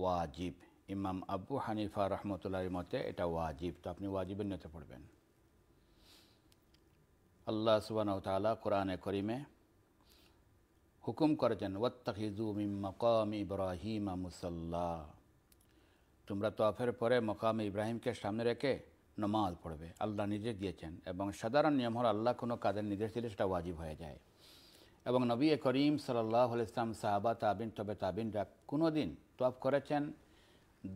S2: ওয়াজিব ইমাম আবু হানিফা রহমতুল্লাহর মতে এটা ওয়াজিব তো আপনি ওয়াজিবের নিয়তে পড়বেন আল্লাহ সুবাহ তালা কোরআনে করিমে হুকুম করেছেন ওয়াত্তাহিজু মিম মকাম ইব্রাহিম মুসাল্লা তোমরা তফের পরে মকাম ইব্রাহিমকে সামনে রেখে নমাজ পড়বে আল্লাহ নির্দেশ দিয়েছেন এবং সাধারণ নিয়ম হল আল্লাহ কোনো কাজের নির্দেশ দিলে সেটা ওয়াজিব হয়ে যায় এবং নবী করিম সাল্লাহ ইসলাম সাহাবা তাবিন তবে তাবিনরা কোনো দিন তফ করেছেন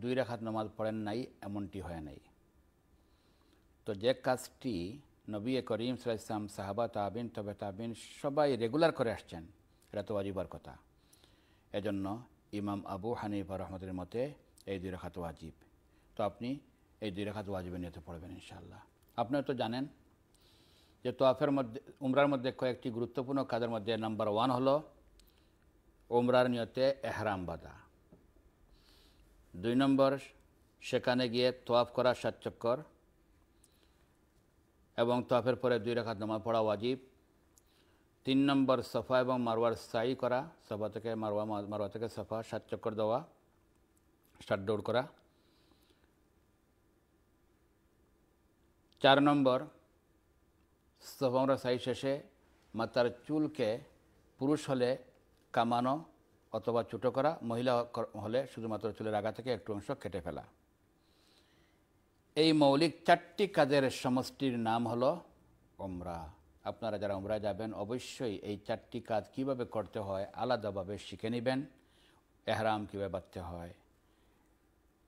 S2: দুই রেখাত নমাজ পড়েন নাই এমনটি হয় নাই তো যে কাজটি নবী করিম সাল্লাহ ইসলাম সাহাবা তাবিন তবে তাবিন সবাই রেগুলার করে আসছেন এটা তো ওয়াজিবার কথা এজন্য ইমাম আবু হানিফা রহমতের মতে এই দুই রেখাত ওয়াজিব তো আপনি এই দুই রেখাত ওয়াজিবের নিয়তে পড়বেন ইনশাল্লাহ আপনিও তো জানেন যে তোয়াফের মধ্যে উমরার মধ্যে কয়েকটি গুরুত্বপূর্ণ কাজের মধ্যে নাম্বার ওয়ান হল উমরার নিয়তে এহরাম বাঁধা দুই নম্বর সেখানে গিয়ে তোয়াফ করা সাত চক্কর এবং তোয়াফের পরে দুই রেখাত নামাজ পড়া ওয়াজিব তিন নম্বর সফা এবং মারোয়ার স্থায়ী করা সফা থেকে মারোয়া মারোয়া থেকে সফা সাত চক্কর দেওয়া সাত দৌড় করা চার নম্বর সফা আমরা সাই শেষে মাতার চুলকে পুরুষ হলে কামানো অথবা ছোটো করা মহিলা হলে শুধুমাত্র চুলের আগা থেকে একটু অংশ কেটে ফেলা এই মৌলিক চারটি কাজের সমষ্টির নাম হলো ওমরা আপনারা যারা উমরা যাবেন অবশ্যই এই চারটি কাজ কিভাবে করতে হয় আলাদাভাবে শিখে নেবেন এহরাম কীভাবে বাঁধতে হয়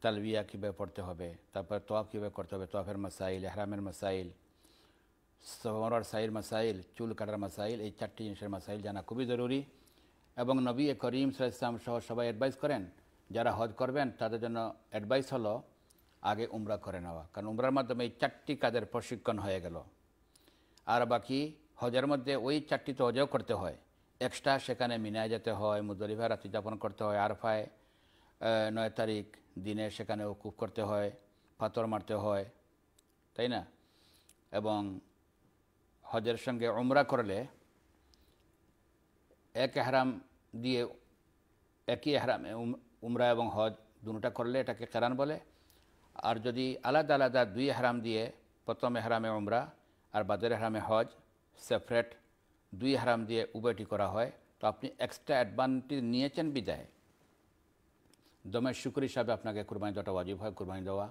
S2: তালবিয়া কীভাবে পড়তে হবে তারপর তফ কীভাবে করতে হবে তফের মাসাইল এহরামের মাসাইল সমরার সাইল মাসাইল চুল কাটার মাসাইল এই চারটি জিনিসের মাসাইল জানা খুবই জরুরি এবং নবী করিম সাল্লাম সহ সবাই অ্যাডভাইস করেন যারা হজ করবেন তাদের জন্য অ্যাডভাইস হলো আগে উমরা করে নেওয়া কারণ উমরার মাধ্যমে এই চারটি কাজের প্রশিক্ষণ হয়ে গেল আর বাকি হজের মধ্যে ওই চারটি তো হজও করতে হয় এক্সট্রা সেখানে মিনায় যেতে হয় মুদলিফা রাত্রি যাপন করতে হয় আরফায় নয় তারিখ দিনে সেখানে ওকুপ করতে হয় পাথর মারতে হয় তাই না এবং হজের সঙ্গে ওমরা করলে এক এহরাম দিয়ে একই এহরাম উমরা এবং হজ দুটা করলে এটাকে কেরান বলে আর যদি আলাদা আলাদা দুই এহরাম দিয়ে প্রথম এহরামে উমরা আর বাজারে হারামে হজ সেপারেট দুই হারাম দিয়ে উভয়টি করা হয় তো আপনি এক্সট্রা অ্যাডভান্টেজ নিয়েছেন বিদায় দমের শুকুর হিসাবে আপনাকে কোরবানি দেওয়াটা অজীব হয় কোরবানি দেওয়া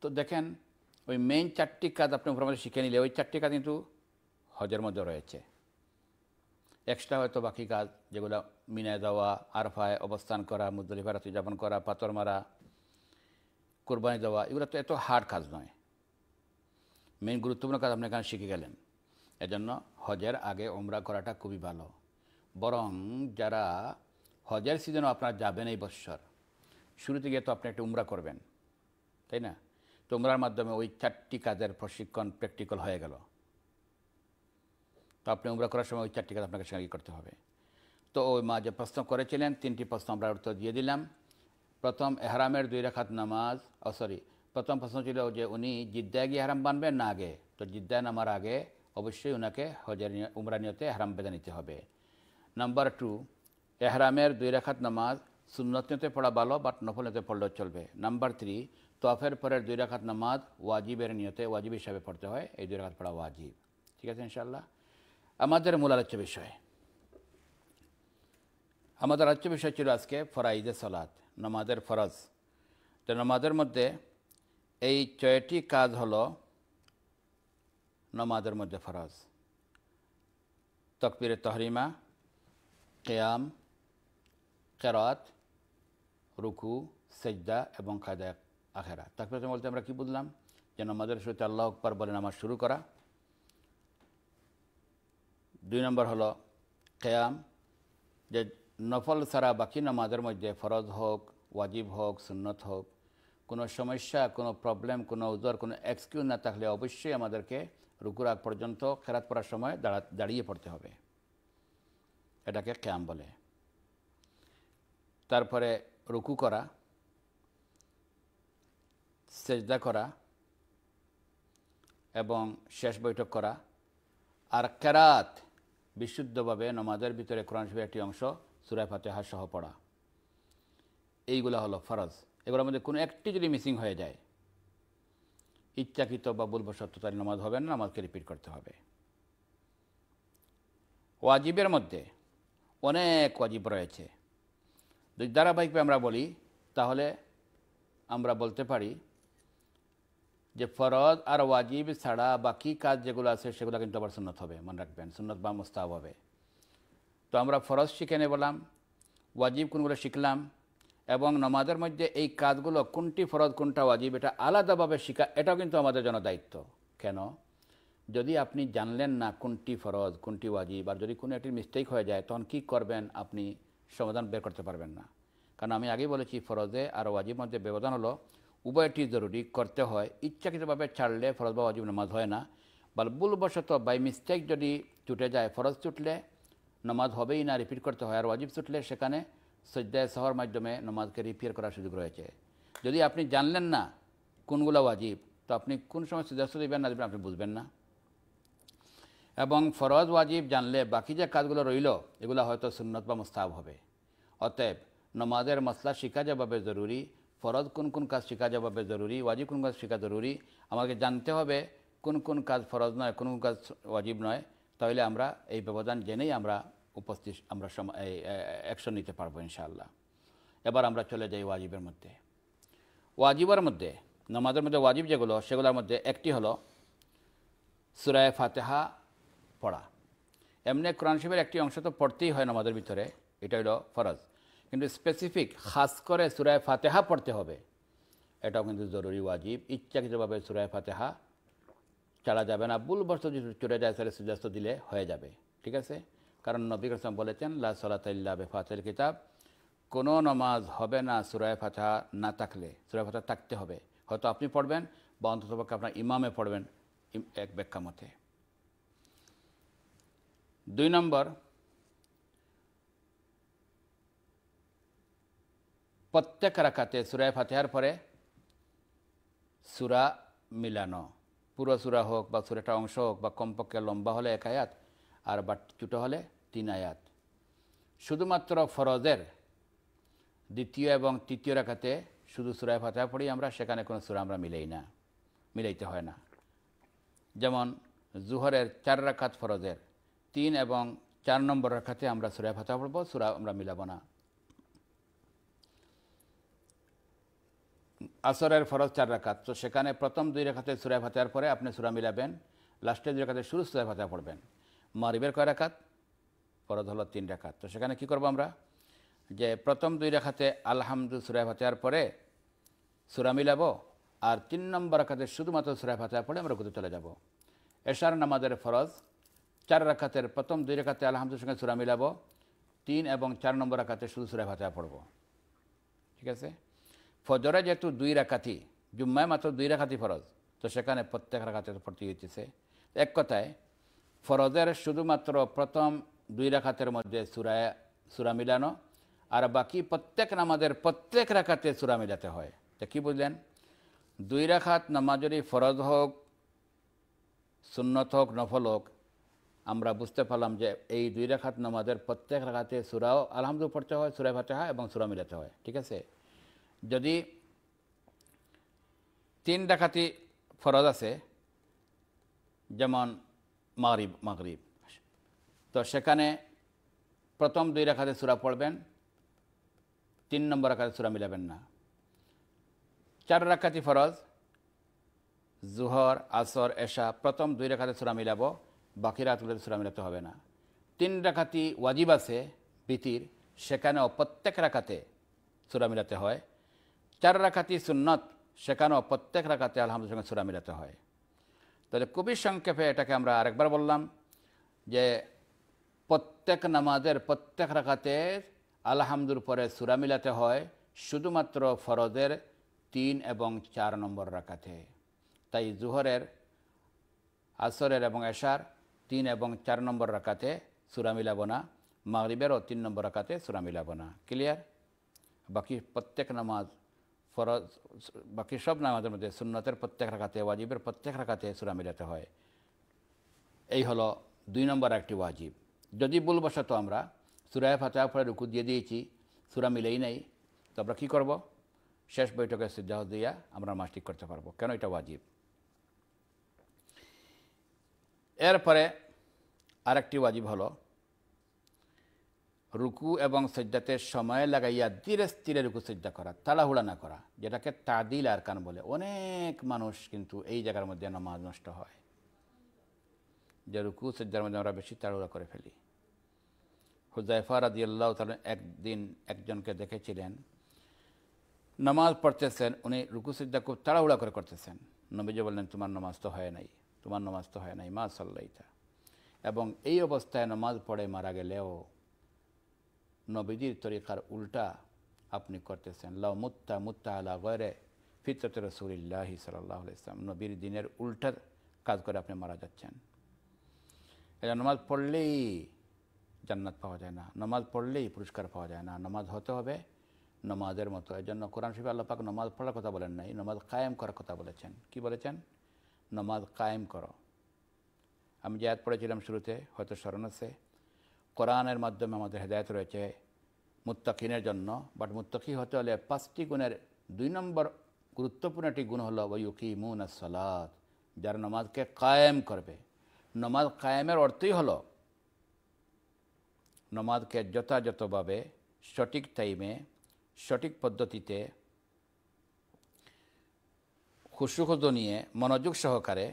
S2: তো দেখেন ওই মেইন চারটি কাজ আপনি মধ্যে শিখে নিলে ওই চারটি কাজ কিন্তু হজের মধ্যে রয়েছে এক্সট্রা হয়তো বাকি কাজ যেগুলো মিনায় দেওয়া আরফায় অবস্থান করা মুদ্দলিফা রাত্রি যাপন করা পাথর মারা কোরবানি দেওয়া এগুলো তো এত হার্ড কাজ নয় মেন গুরুত্বপূর্ণ কাজ আপনি এখানে শিখে গেলেন এজন্য হজের আগে ওমরা করাটা খুবই ভালো বরং যারা হজের সিজনও আপনার যাবেন এই বৎসর শুরুতে গিয়ে তো আপনি একটা উমরা করবেন তাই না তো উমরার মাধ্যমে ওই চারটি কাজের প্রশিক্ষণ প্র্যাকটিক্যাল হয়ে গেল তো আপনি উমরা করার সময় ওই চারটি কাজ আপনাকে সঙ্গে করতে হবে তো ওই মা যে প্রশ্ন করেছিলেন তিনটি প্রশ্ন আমরা উত্তর দিয়ে দিলাম প্রথম এহরামের দুই রাখাত নামাজ ও সরি প্রথম প্রশ্ন ছিল যে উনি জিদ্দায় গিয়ে হারাম বানবেন না আগে তো জিদ্দায় নামার আগে অবশ্যই ওনাকে হজের উমরানিয়তে হারাম বেঁধে নিতে হবে নাম্বার টু এহরামের দুই রেখাত নামাজ সুন্নতনেতে পড়া ভালো বাট নফলনেতে পড়লেও চলবে নাম্বার থ্রি তফের পরের দুই রাখাত নামাজ ওয়াজিবের নিয়তে ওয়াজিব হিসাবে পড়তে হয় এই দুই রাখাত পড়া ওয়াজিব ঠিক আছে ইনশাল্লাহ আমাদের মূল আলোচ্য বিষয় আমাদের আলোচ্য বিষয় ছিল আজকে ফরাইজে সলাৎ নমাজের ফরজ তো নমাজের মধ্যে এই ছয়টি কাজ হল নমাজের মধ্যে ফরজ তকবিরে তহরিমা কেয়াম কেরাত রুকু সেজদা এবং কাজা আখেরা তকবির বলতে আমরা কি বুঝলাম যে নমাজের শুরুতে আল্লাহ আকবর বলে নামাজ শুরু করা দুই নম্বর হলো কেয়াম যে নফল ছাড়া বাকি নামাজের মধ্যে ফরজ হোক ওয়াজিব হোক সুন্নত হোক কোনো সমস্যা কোনো প্রবলেম কোনো উদর কোনো এক্সকিউজ না থাকলে অবশ্যই আমাদেরকে রুকুর আগ পর্যন্ত খেরাত পড়ার সময় দাঁড়া দাঁড়িয়ে পড়তে হবে এটাকে ক্যাম বলে তারপরে রুকু করা সেজদা করা এবং শেষ বৈঠক করা আর কেরাত বিশুদ্ধভাবে নমাজের ভিতরে কোরআন একটি অংশ সুরায় ফাতেহা সহ পড়া এইগুলা হলো ফরজ এগুলোর মধ্যে কোনো একটি যদি মিসিং হয়ে যায় ইচ্ছাকৃত বা বলবশত তার নামাজ হবে না নামাজকে রিপিট করতে হবে ওয়াজিবের মধ্যে অনেক ওয়াজিব রয়েছে যদি ধারাবাহিকভাবে আমরা বলি তাহলে আমরা বলতে পারি যে ফরজ আর ওয়াজিব ছাড়া বাকি কাজ যেগুলো আছে সেগুলো কিন্তু আবার সুন্নত হবে মনে রাখবেন সুন্নত বা মোস্তাব হবে তো আমরা ফরজ শিখে বললাম ওয়াজিব কোনগুলো শিখলাম এবং নমাজের মধ্যে এই কাজগুলো কোনটি ফরজ কোনটা ওয়াজিব এটা আলাদাভাবে শেখা এটাও কিন্তু আমাদের জন্য দায়িত্ব কেন যদি আপনি জানলেন না কোনটি ফরজ কোনটি ওয়াজিব আর যদি কোনো একটি মিস্টেক হয়ে যায় তখন কি করবেন আপনি সমাধান বের করতে পারবেন না কারণ আমি আগেই বলেছি ফরজে আর ওয়াজিব মধ্যে ব্যবধান হলো উভয়টি জরুরি করতে হয় ইচ্ছাকৃতভাবে ছাড়লে ফরজ বা ওয়াজিব নামাজ হয় না বা ভুলবশত বাই মিস্টেক যদি চুটে যায় ফরজ চুটলে নামাজ হবেই না রিপিট করতে হয় আর ওয়াজিব চুটলে সেখানে সজ্জায় সহর মাধ্যমে নমাজকে রিপেয়ার করার সুযোগ রয়েছে যদি আপনি জানলেন না কোনগুলো ওয়াজিব তো আপনি কোন সময় সিদ্ধার্থ দেবেন না দেবেন আপনি বুঝবেন না এবং ফরজ ওয়াজিব জানলে বাকি যে কাজগুলো রইল এগুলো হয়তো সুন্নত বা মোস্তাব হবে অতএব নমাজের মশলা শিখা যাবে জরুরি ফরজ কোন কোন কাজ শেখা যাবে জরুরি ওয়াজিব কোন কাজ শেখা জরুরি আমাকে জানতে হবে কোন কোন কাজ ফরজ নয় কোন কোন কাজ ওয়াজিব নয় তাহলে আমরা এই ব্যবধান জেনেই আমরা উপস্থিত আমরা অ্যাকশন নিতে পারবো ইনশাআল্লাহ এবার আমরা চলে যাই ওয়াজিবের মধ্যে ওয়াজিবের মধ্যে নামাজের মধ্যে ওয়াজিব যেগুলো সেগুলোর মধ্যে একটি হলো সুরায় ফাতেহা পড়া এমনি কোরআন শিবের একটি অংশ তো পড়তেই হয় নামাজের ভিতরে এটা হলো ফরজ কিন্তু স্পেসিফিক খাস করে সুরায় ফাতেহা পড়তে হবে এটাও কিন্তু জরুরি ওয়াজিব ইচ্ছাকৃতভাবে সুরায় ফাতেহা চালা যাবে না ভুলবশত যদি চলে যায় তাহলে সূর্যাস্ত দিলে হয়ে যাবে ঠিক আছে কারণ নবী কসম বলেছেন লা সলাতাল্লা বেফাতের কিতাব কোনো নমাজ হবে না সুরায় ফাতা না থাকলে সুরায় ফাতা থাকতে হবে হয়তো আপনি পড়বেন বা অন্ততপক্ষে আপনার ইমামে পড়বেন এক ব্যাখ্যা মতে দুই নম্বর প্রত্যেক রাখাতে সুরায় ফাতেহার পরে সুরা মিলানো পুরো সুরা হোক বা সুরাটা অংশ হোক বা কমপক্ষে লম্বা হলে একায়াত আর দুটো হলে তিন আয়াত শুধুমাত্র ফরজের দ্বিতীয় এবং তৃতীয় রেখাতে শুধু সুরায় ফাতে পড়ি আমরা সেখানে কোনো সুরা আমরা মিলেই না মিলাইতে হয় না যেমন জুহরের চার রাখাত ফরজের তিন এবং চার নম্বর রাখাতে আমরা সুরায় ফাতে পড়ব সুরা আমরা মিলাব না আসরের ফরজ চার রাখাত তো সেখানে প্রথম দুই রেখাতে সুরায় ফাতে পরে আপনি সুরা মিলাবেন লাস্টের দুই রেখাতে শুরু সুরায় ফাতে পড়বেন মারিবের কয় রাখাত ফরজ হলো তিন রাখাত তো সেখানে কি করব আমরা যে প্রথম দুই রেখাতে আলহামদু সুরায় ফাতেহার পরে সুরা মিলাবো আর তিন নম্বর রাখাতে শুধুমাত্র সুরায় ফাতেহা পড়ে আমরা গুরু চলে যাব এশার নামাজের ফরজ চার রাখাতের প্রথম দুই রেখাতে আলহামদুর সঙ্গে সুরা মিলাবো তিন এবং চার নম্বর রাখাতে শুধু সুরায় ফাতেহা পড়ব ঠিক আছে ফজরে যেহেতু দুই রাখাতি জুম্মায় মাত্র দুই রাখাতি ফরজ তো সেখানে প্রত্যেক রাখাতে পড়তে হইতেছে এক কথায় ফরজের শুধুমাত্র প্রথম দুই রাখাতের মধ্যে সুরায় সুরা মিলানো আর বাকি প্রত্যেক নামাজের প্রত্যেক রাখাতে সুরা মিলাতে হয় তা কী বুঝলেন দুই রাখাত নামাজ যদি ফরজ হোক সুন্নত হোক নফল হোক আমরা বুঝতে পারলাম যে এই দুই রাখাত নামাজের প্রত্যেক রাখাতে সুরাও আলহামদু পড়তে হয় সুরা হয় এবং সুরা মিলাতে হয় ঠিক আছে যদি তিন ডাকাতি ফরজ আছে যেমন মাগরিব মাগরিব তো সেখানে প্রথম দুই রেখাতে সুরা পড়বেন তিন নম্বর রেখাতে সুরা মিলাবেন না চার রাখাতি ফরজ জুহর আসর এশা প্রথম দুই রেখাতে সুরা মিলাবো বাকি রাতগুলোতে সুরা মিলাতে হবে না তিন রেখাতি ওয়াজিব আছে বিতির সেখানেও প্রত্যেক রাখাতে সুরা মিলাতে হয় চার রাখাতি সুন্নত সেখানেও প্রত্যেক রাখাতে আলহামদুলিল্লাহ সুরা মিলাতে হয় তাহলে কবি সংক্ষেপে এটাকে আমরা আরেকবার বললাম যে প্রত্যেক নামাজের প্রত্যেক রাখাতে আলহামদুর পরে সুরা মিলাতে হয় শুধুমাত্র ফরজের তিন এবং চার নম্বর রাখাতে তাই জুহরের আসরের এবং এশার তিন এবং চার নম্বর রাখাতে সুরা মিলাব না মাগরিবেরও তিন নম্বর রাখাতে সুরা মিলাব না ক্লিয়ার বাকি প্রত্যেক নামাজ ফরজ বাকি সব নামাজের মধ্যে সুন্নতের প্রত্যেক রাখাতে ওয়াজিবের প্রত্যেক রাখাতে সুরা মিলাতে হয় এই হলো দুই নম্বর একটি ওয়াজিব যদি ভুলবশত আমরা সুরায় ফাতে পরে রুকু দিয়ে দিয়েছি সুরা মিলেই নাই তো আমরা কী করবো শেষ বৈঠকে সিদ্ধাহ দিয়া আমরা মাস ঠিক করতে পারবো কেন এটা ওয়াজিব এরপরে আরেকটি ওয়াজিব হলো রুকু এবং সজ্জাতে সময় লাগাইয়া ধীরে স্থিরে রুকু সজ্জা করা তালাহুড়া না করা যেটাকে তাদিল আর কান বলে অনেক মানুষ কিন্তু এই জায়গার মধ্যে নামাজ নষ্ট হয় যে রুকু সজ্জার মধ্যে আমরা বেশি তাড়াহুড়া করে ফেলি হুজাইফা আদি আল্লাহ তাল একদিন একজনকে দেখেছিলেন নামাজ পড়তেছেন উনি রুকু সজ্জা খুব তাড়াহুড়া করে করতেছেন নবীজি বললেন তোমার নামাজ তো হয় নাই তোমার নামাজ তো হয় নাই মা সাল্লাইতা এবং এই অবস্থায় নামাজ পড়ে মারা গেলেও নবীজির তরিকার উল্টা আপনি করতেছেন লাউ মুত্তা মুত্তা আলা গরে ফিতরত রসুলিল্লাহি সাল্লাহ ইসলাম নবীর দিনের উল্টার কাজ করে আপনি মারা যাচ্ছেন এটা নমাজ পড়লেই জান্নাত পাওয়া যায় না নমাজ পড়লেই পুরস্কার পাওয়া যায় না নমাজ হতে হবে নমাজের মতো এই জন্য কোরআন শরীফ আল্লাহ পাক নমাজ পড়ার কথা বলেন নাই নমাজ কায়েম করার কথা বলেছেন কি বলেছেন নমাজ কায়েম করো আমি যে পড়েছিলাম শুরুতে হয়তো স্মরণ আছে কোরআনের মাধ্যমে আমাদের হেদায়ত রয়েছে মুত্তাকিনের জন্য বাট মুত্তাকি হতে হলে পাঁচটি গুণের দুই নম্বর গুরুত্বপূর্ণ একটি গুণ হলো ওয়ুকি মুন আসলাত যারা নমাজকে কায়েম করবে নমাজ কায়েমের অর্থই হলো নমাজকে যথাযথভাবে সঠিক টাইমে সঠিক পদ্ধতিতে খুশুখুদ নিয়ে মনোযোগ সহকারে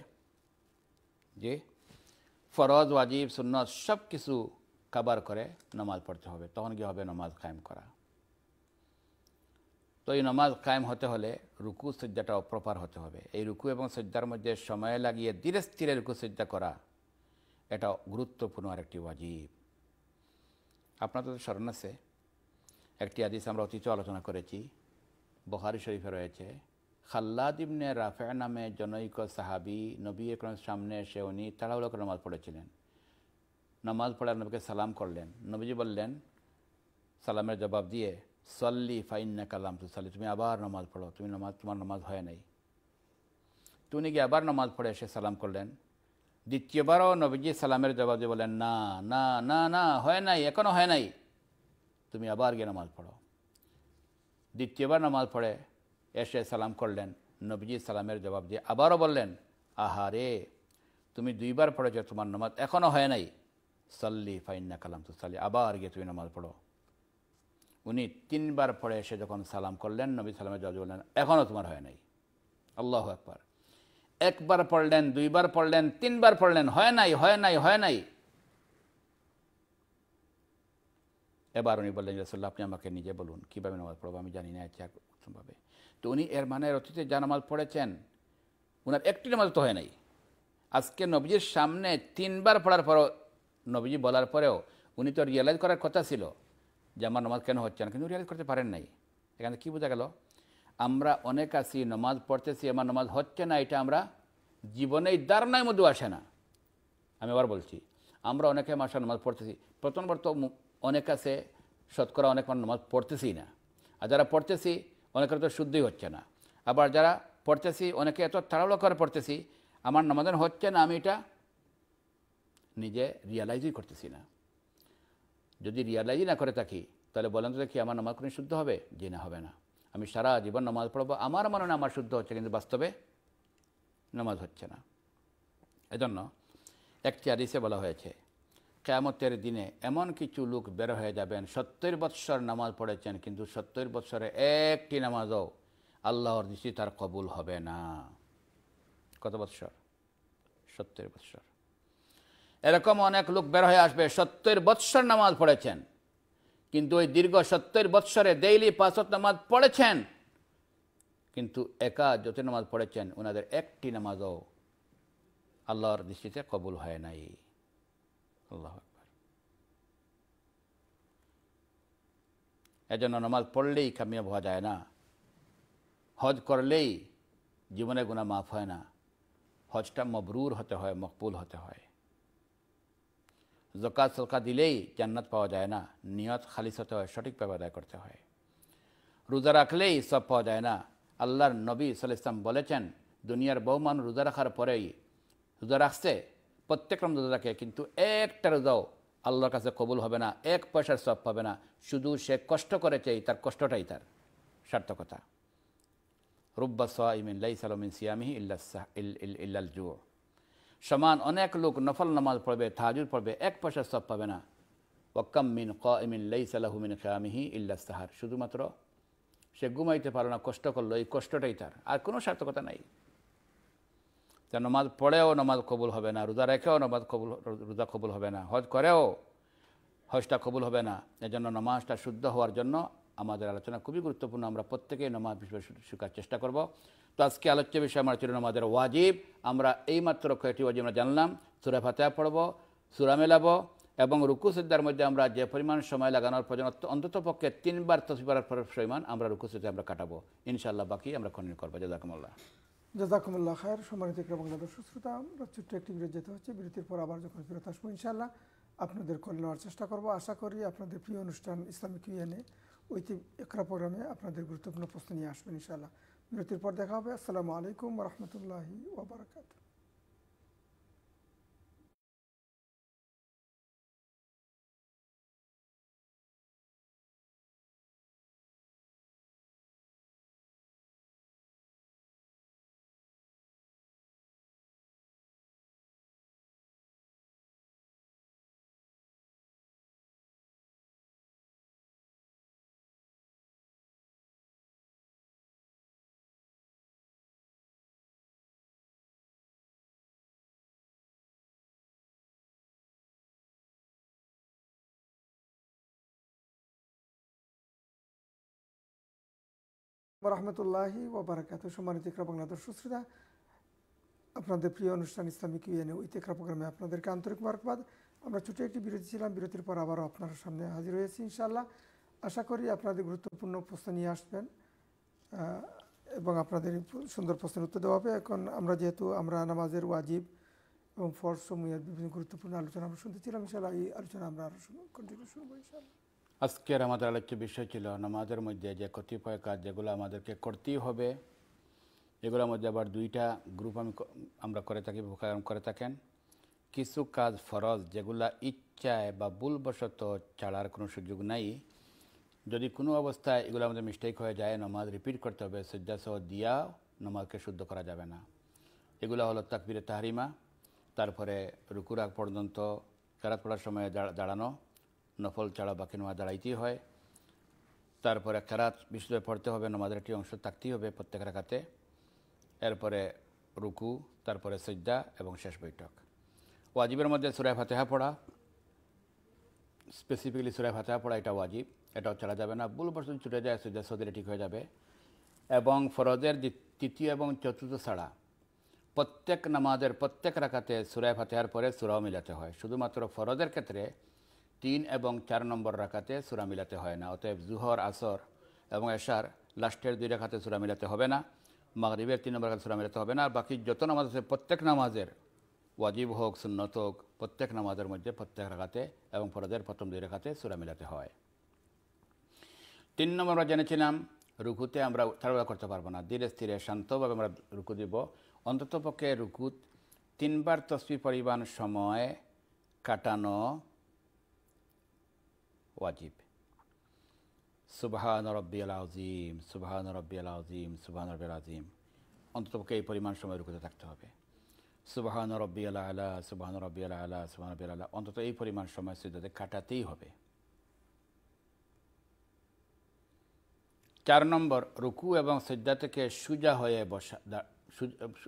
S2: যে ফরজ ওয়াজিব সুন্নত সব কিছু কাবার করে নামাজ পড়তে হবে তখন কি হবে নমাজ কায়েম করা তো এই নমাজ কায়েম হতে হলে রুকু সজ্জাটা অপ্রপার হতে হবে এই রুকু এবং সজ্জার মধ্যে সময় লাগিয়ে ধীরে স্থিরে রুকু সজ্জা করা এটা গুরুত্বপূর্ণ আর একটি ওয়াজিব আপনাদের তো স্মরণ আছে একটি আদিস আমরা অতীত আলোচনা করেছি বহারি শরীফে রয়েছে খাল্লাদ ইবনে রাফে নামে জনৈক সাহাবি নবী একরমের সামনে এসে উনি তাড়াহুড়ো করে নামাজ পড়েছিলেন নামাজ পড়ে নবীকে সালাম করলেন নবীজি বললেন সালামের জবাব দিয়ে সল্লি ফাইন্না কালাম তু সাল্লি তুমি আবার নামাজ পড়ো তুমি নামাজ তোমার নামাজ হয় নাই তুমি গিয়ে আবার নামাজ পড়ে এসে সালাম করলেন দ্বিতীয়বারও নবীজি সালামের জবাব দিয়ে বললেন না না না না হয় নাই এখনও হয় নাই তুমি আবার গিয়ে নামাজ পড়ো দ্বিতীয়বার নামাজ পড়ে এসে সালাম করলেন নবীজি সালামের জবাব দিয়ে আবারও বললেন আহারে তুমি দুইবার পড়েছ তোমার নামাজ এখনও হয় নাই সাল্লি ফাইন্না কালাম তু সাল্লি আবার গিয়ে তুমি নামাজ পড়ো উনি তিনবার পড়ে এসে যখন সালাম করলেন নবী সালামের জজ বললেন এখনও তোমার হয় নাই আল্লাহ একবার একবার পড়লেন দুইবার পড়লেন তিনবার পড়লেন হয় নাই হয় নাই হয় নাই এবার উনি বললেন যে আপনি আমাকে নিজে বলুন কীভাবে নামাজ পড়বো আমি জানি না ইচ্ছা উত্তমভাবে তো উনি এর মানে অতীতে যা নামাজ পড়েছেন ওনার একটি নামাজ তো হয় নাই আজকে নবীজির সামনে তিনবার পড়ার পরও নবীজি বলার পরেও উনি তো রিয়েলাইজ করার কথা ছিল যে আমার নমাজ কেন হচ্ছে না কিন্তু রিয়েলাইজ করতে পারেন নাই এখানে কী বোঝা গেল আমরা অনেক আছি নমাজ পড়তেছি আমার নমাজ হচ্ছে না এটা আমরা জীবনে ধারণার মধ্যে আসে না আমি আবার বলছি আমরা অনেকে মাসা নমাজ পড়তেছি প্রথমবার তো অনেক আছে শতকরা অনেক মানুষ নমাজ পড়তেছি না আর যারা পড়তেছি অনেকের তো শুদ্ধই হচ্ছে না আবার যারা পড়তেছি অনেকে এত তাড়াহুড়ো করে পড়তেছি আমার নমাজন হচ্ছে না আমি এটা নিজে রিয়ালাইজই করতেছি না যদি রিয়ালাইজই না করে থাকি তাহলে বলেন তো দেখি আমার নামাজ কোনো শুদ্ধ হবে যে না হবে না আমি সারা জীবন নামাজ পড়বো আমার মনে হয় আমার শুদ্ধ হচ্ছে কিন্তু বাস্তবে নামাজ হচ্ছে না এজন্য একটি আদিসে বলা হয়েছে কেয়ামতের দিনে এমন কিছু লোক বের হয়ে যাবেন সত্তর বৎসর নামাজ পড়েছেন কিন্তু সত্তর বৎসরে একটি নামাজও আল্লাহর দৃষ্টি তার কবুল হবে না কত বৎসর সত্তর বৎসর এরকম অনেক লোক বের হয়ে আসবে সত্তর বৎসর নামাজ পড়েছেন কিন্তু ওই দীর্ঘ সত্তর বৎসরে ডেইলি পাঁচত নামাজ পড়েছেন কিন্তু একা যত নামাজ পড়েছেন ওনাদের একটি নামাজও আল্লাহর দৃষ্টিতে কবুল হয় নাই আল্লাহ এজন্য নামাজ পড়লেই কামিয়াব হওয়া যায় না হজ করলেই জীবনে গুণা মাফ হয় না হজটা মবরুর হতে হয় মকবুল হতে হয় জকাত সলকা দিলেই জান্নাত পাওয়া যায় না নিয়ত খালিস হতে হয় সঠিকভাবে আদায় করতে হয় রোজা রাখলেই সব পাওয়া যায় না আল্লাহর নবী ইসলাম বলেছেন দুনিয়ার বহু মানুষ রোজা রাখার পরেই রোজা রাখছে প্রত্যেক রম রোজা রাখে কিন্তু একটা রোজাও আল্লাহর কাছে কবুল হবে না এক পয়সার সব পাবে না শুধু সে কষ্ট করেছে তার কষ্টটাই তার সার্থকতা রুব্বা সোয়া ইমিন লাই সালমিন সিয়ামি ইল্লা ইল্লাল জুয় সমান অনেক লোক নফল নামাজ পড়বে তাহাজুদ পড়বে এক পয়সা সব পাবে না ওকাম মিন ক ইমিন লাই সালাহমিন খামিহি ইল্লা সাহার শুধুমাত্র সে ঘুমাইতে পারো না কষ্ট করলো এই কষ্টটাই তার আর কোনো সার্থকতা নাই তা নমাজ পড়েও নমাজ কবুল হবে না রোজা রেখেও নমাজ কবুল রোজা কবুল হবে না হজ করেও হজটা কবুল হবে না এজন্য নমাজটা শুদ্ধ হওয়ার জন্য আমাদের আলোচনা খুবই গুরুত্বপূর্ণ আমরা প্রত্যেকেই নমাজ বিষয়ে শেখার চেষ্টা করব তো আজকে আলোচ্য বিষয় আমার ছিল আমাদের ওয়াজিব আমরা এইমাত্র কয়েকটি ওয়াজিব আমরা জানলাম সুরা ফাতেহা পড়ব সুরা মেলাব এবং রুকু সিদ্ধার মধ্যে আমরা যে পরিমাণ সময় লাগানোর প্রয়োজন অন্তত পক্ষে তিনবার তসবিবার পরিমাণ আমরা রুকু সিদ্ধে আমরা কাটাবো ইনশাল্লাহ বাকি আমরা খনন করবো জাজাকুমুল্লাহ
S1: জাজাকুমুল্লাহ খায়ের সম্মানিত বাংলা দর্শক শ্রোতা আমরা ছোট্ট একটি বিরতি যেতে হচ্ছে বিরতির পর আবার যখন ফেরত আসবো ইনশাল্লাহ আপনাদের কল নেওয়ার চেষ্টা করব আশা করি আপনাদের প্রিয় অনুষ্ঠান ইসলামিক ইউএনএ ওই একরা প্রোগ্রামে আপনাদের গুরুত্বপূর্ণ প্রশ্ন নিয়ে আসবেন ইনশাআল্লাহ বিরতির পর দেখা হবে আসসালামু আলাইকুম রহমতুল্লাহি ওবরাকাতু ওরহমতুল্লাহি ওবরাকাত সম্মানিত ইকরা বাংলা দর্শক শ্রোতা আপনাদের প্রিয় অনুষ্ঠান ইসলামিক ইউএনএ তেকরা প্রোগ্রামে আপনাদেরকে আন্তরিক মার্কবাদ আমরা ছোটো একটি বিরতি ছিলাম বিরতির পর আবারও আপনার সামনে হাজির হয়েছি ইনশাল্লাহ আশা করি আপনাদের গুরুত্বপূর্ণ প্রশ্ন নিয়ে আসবেন এবং আপনাদের সুন্দর প্রশ্নের উত্তর দেওয়া হবে এখন আমরা যেহেতু আমরা নামাজের ওয়াজিব এবং ফরসমূহের বিভিন্ন গুরুত্বপূর্ণ আলোচনা আমরা শুনতেছিলাম ইনশাল্লাহ এই আলোচনা আমরা আরও কন্টিনিউ শুনবো ইনশাল্লাহ
S2: আজকের আমাদের আলোচ্য বিষয় ছিল নামাজের মধ্যে যে কতিপয় কাজ যেগুলো আমাদেরকে করতেই হবে এগুলোর মধ্যে আবার দুইটা গ্রুপ আমি আমরা করে থাকি করে থাকেন কিছু কাজ ফরজ যেগুলা ইচ্ছায় বা ভুলবশত চালার কোনো সুযোগ নাই যদি কোনো অবস্থায় এগুলো আমাদের মিস্টেক হয়ে যায় নমাজ রিপিট করতে হবে সহ দিয়া নমাজকে শুদ্ধ করা যাবে না এগুলো হলো তাকবিরে তাহারিমা তারপরে রুকুরাগ পর্যন্ত কারাত পড়ার সময় দাঁড়ানো নফল ছাড়া বাকি নামাজ দাঁড়াইতেই হয় তারপরে খেরাত বিশুদ্ধ পড়তে হবে নমাজের একটি অংশ থাকতেই হবে প্রত্যেক রাখাতে এরপরে রুকু তারপরে সজ্জা এবং শেষ বৈঠক ওয়াজিবের মধ্যে সুরায় ফাতেহা পড়া স্পেসিফিকলি সুরায় ফাতেহা পড়া এটা ওয়াজিব এটাও ছাড়া যাবে না ভুলবশত ছুটে যায় সজ্জা সদিলে ঠিক হয়ে যাবে এবং ফরজের তৃতীয় এবং চতুর্থ ছাড়া প্রত্যেক নামাজের প্রত্যেক রাখাতে সুরায় ফাতেহার পরে সুরাও মিলাতে হয় শুধুমাত্র ফরজের ক্ষেত্রে তিন এবং চার নম্বর রাখাতে সুরা মিলাতে হয় না অতএব জুহর আসর এবং এশার লাস্টের দুই রেখাতে সুরা মিলাতে হবে না মাগরিবের তিন নম্বর রাখাতে সুরা মিলাতে হবে না আর বাকি যত নামাজ আছে প্রত্যেক নামাজের ওয়াজিব হোক সুন্নত হোক প্রত্যেক নামাজের মধ্যে প্রত্যেক রাখাতে এবং ফরদের প্রথম দুই রাখাতে সুরা মিলাতে হয় তিন নম্বর আমরা জেনেছিলাম রুকুতে আমরা তাড়াহুড়া করতে পারবো না ধীরে স্থিরে শান্তভাবে আমরা রুকু দিব অন্ততপক্ষে রুকুত তিনবার তসবি পরিমাণ সময় কাটানো ওয়াজিব সুবাহান রব্বিয়াল আজিম সুবাহান রব্বিয়াল আজিম সুবাহান রব্বিয়াল আজিম অন্ততপক্ষে এই পরিমাণ সময় রুকুতে থাকতে হবে সুবাহান রব্বিয়াল আলা সুবাহান রব্বিয়াল আলা সুবাহান রব্বিয়াল আলা অন্তত এই পরিমাণ সময় সিদ্ধাতে কাটাতেই হবে চার নম্বর রুকু এবং সিদ্ধা থেকে সুজা হয়ে বসা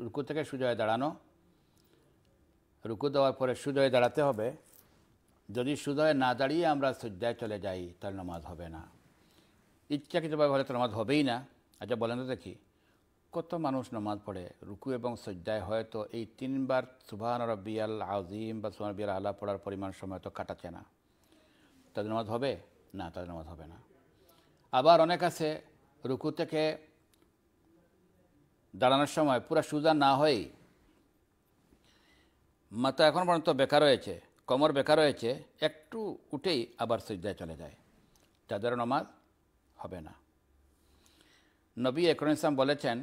S2: রুকু থেকে সুজা হয়ে দাঁড়ানো রুকু দেওয়ার পরে সুজয়ে দাঁড়াতে হবে যদি সুদয় না দাঁড়িয়ে আমরা সজ্জায় চলে যাই তাহলে নামাজ হবে না ইচ্ছাকৃতভাবে হলে তো নমাজ হবেই না আচ্ছা বলেন তো দেখি কত মানুষ নামাজ পড়ে রুকু এবং সজ্জায় হয়তো এই তিনবার সুবাহান বিয়াল আজিম বা সুহান বিয়াল আল্লাহ পড়ার পরিমাণ সময় তো কাটাচ্ছে না তাদের নমাজ হবে না তাদের নমাজ হবে না আবার অনেক আছে রুকু থেকে দাঁড়ানোর সময় পুরা সুজা না হয়েই মাথা এখন পর্যন্ত বেকার হয়েছে কমর বেকার হয়েছে একটু উঠেই আবার সজ্জায় চলে যায় তাদের নমাজ হবে না নবী একরম ইসলাম বলেছেন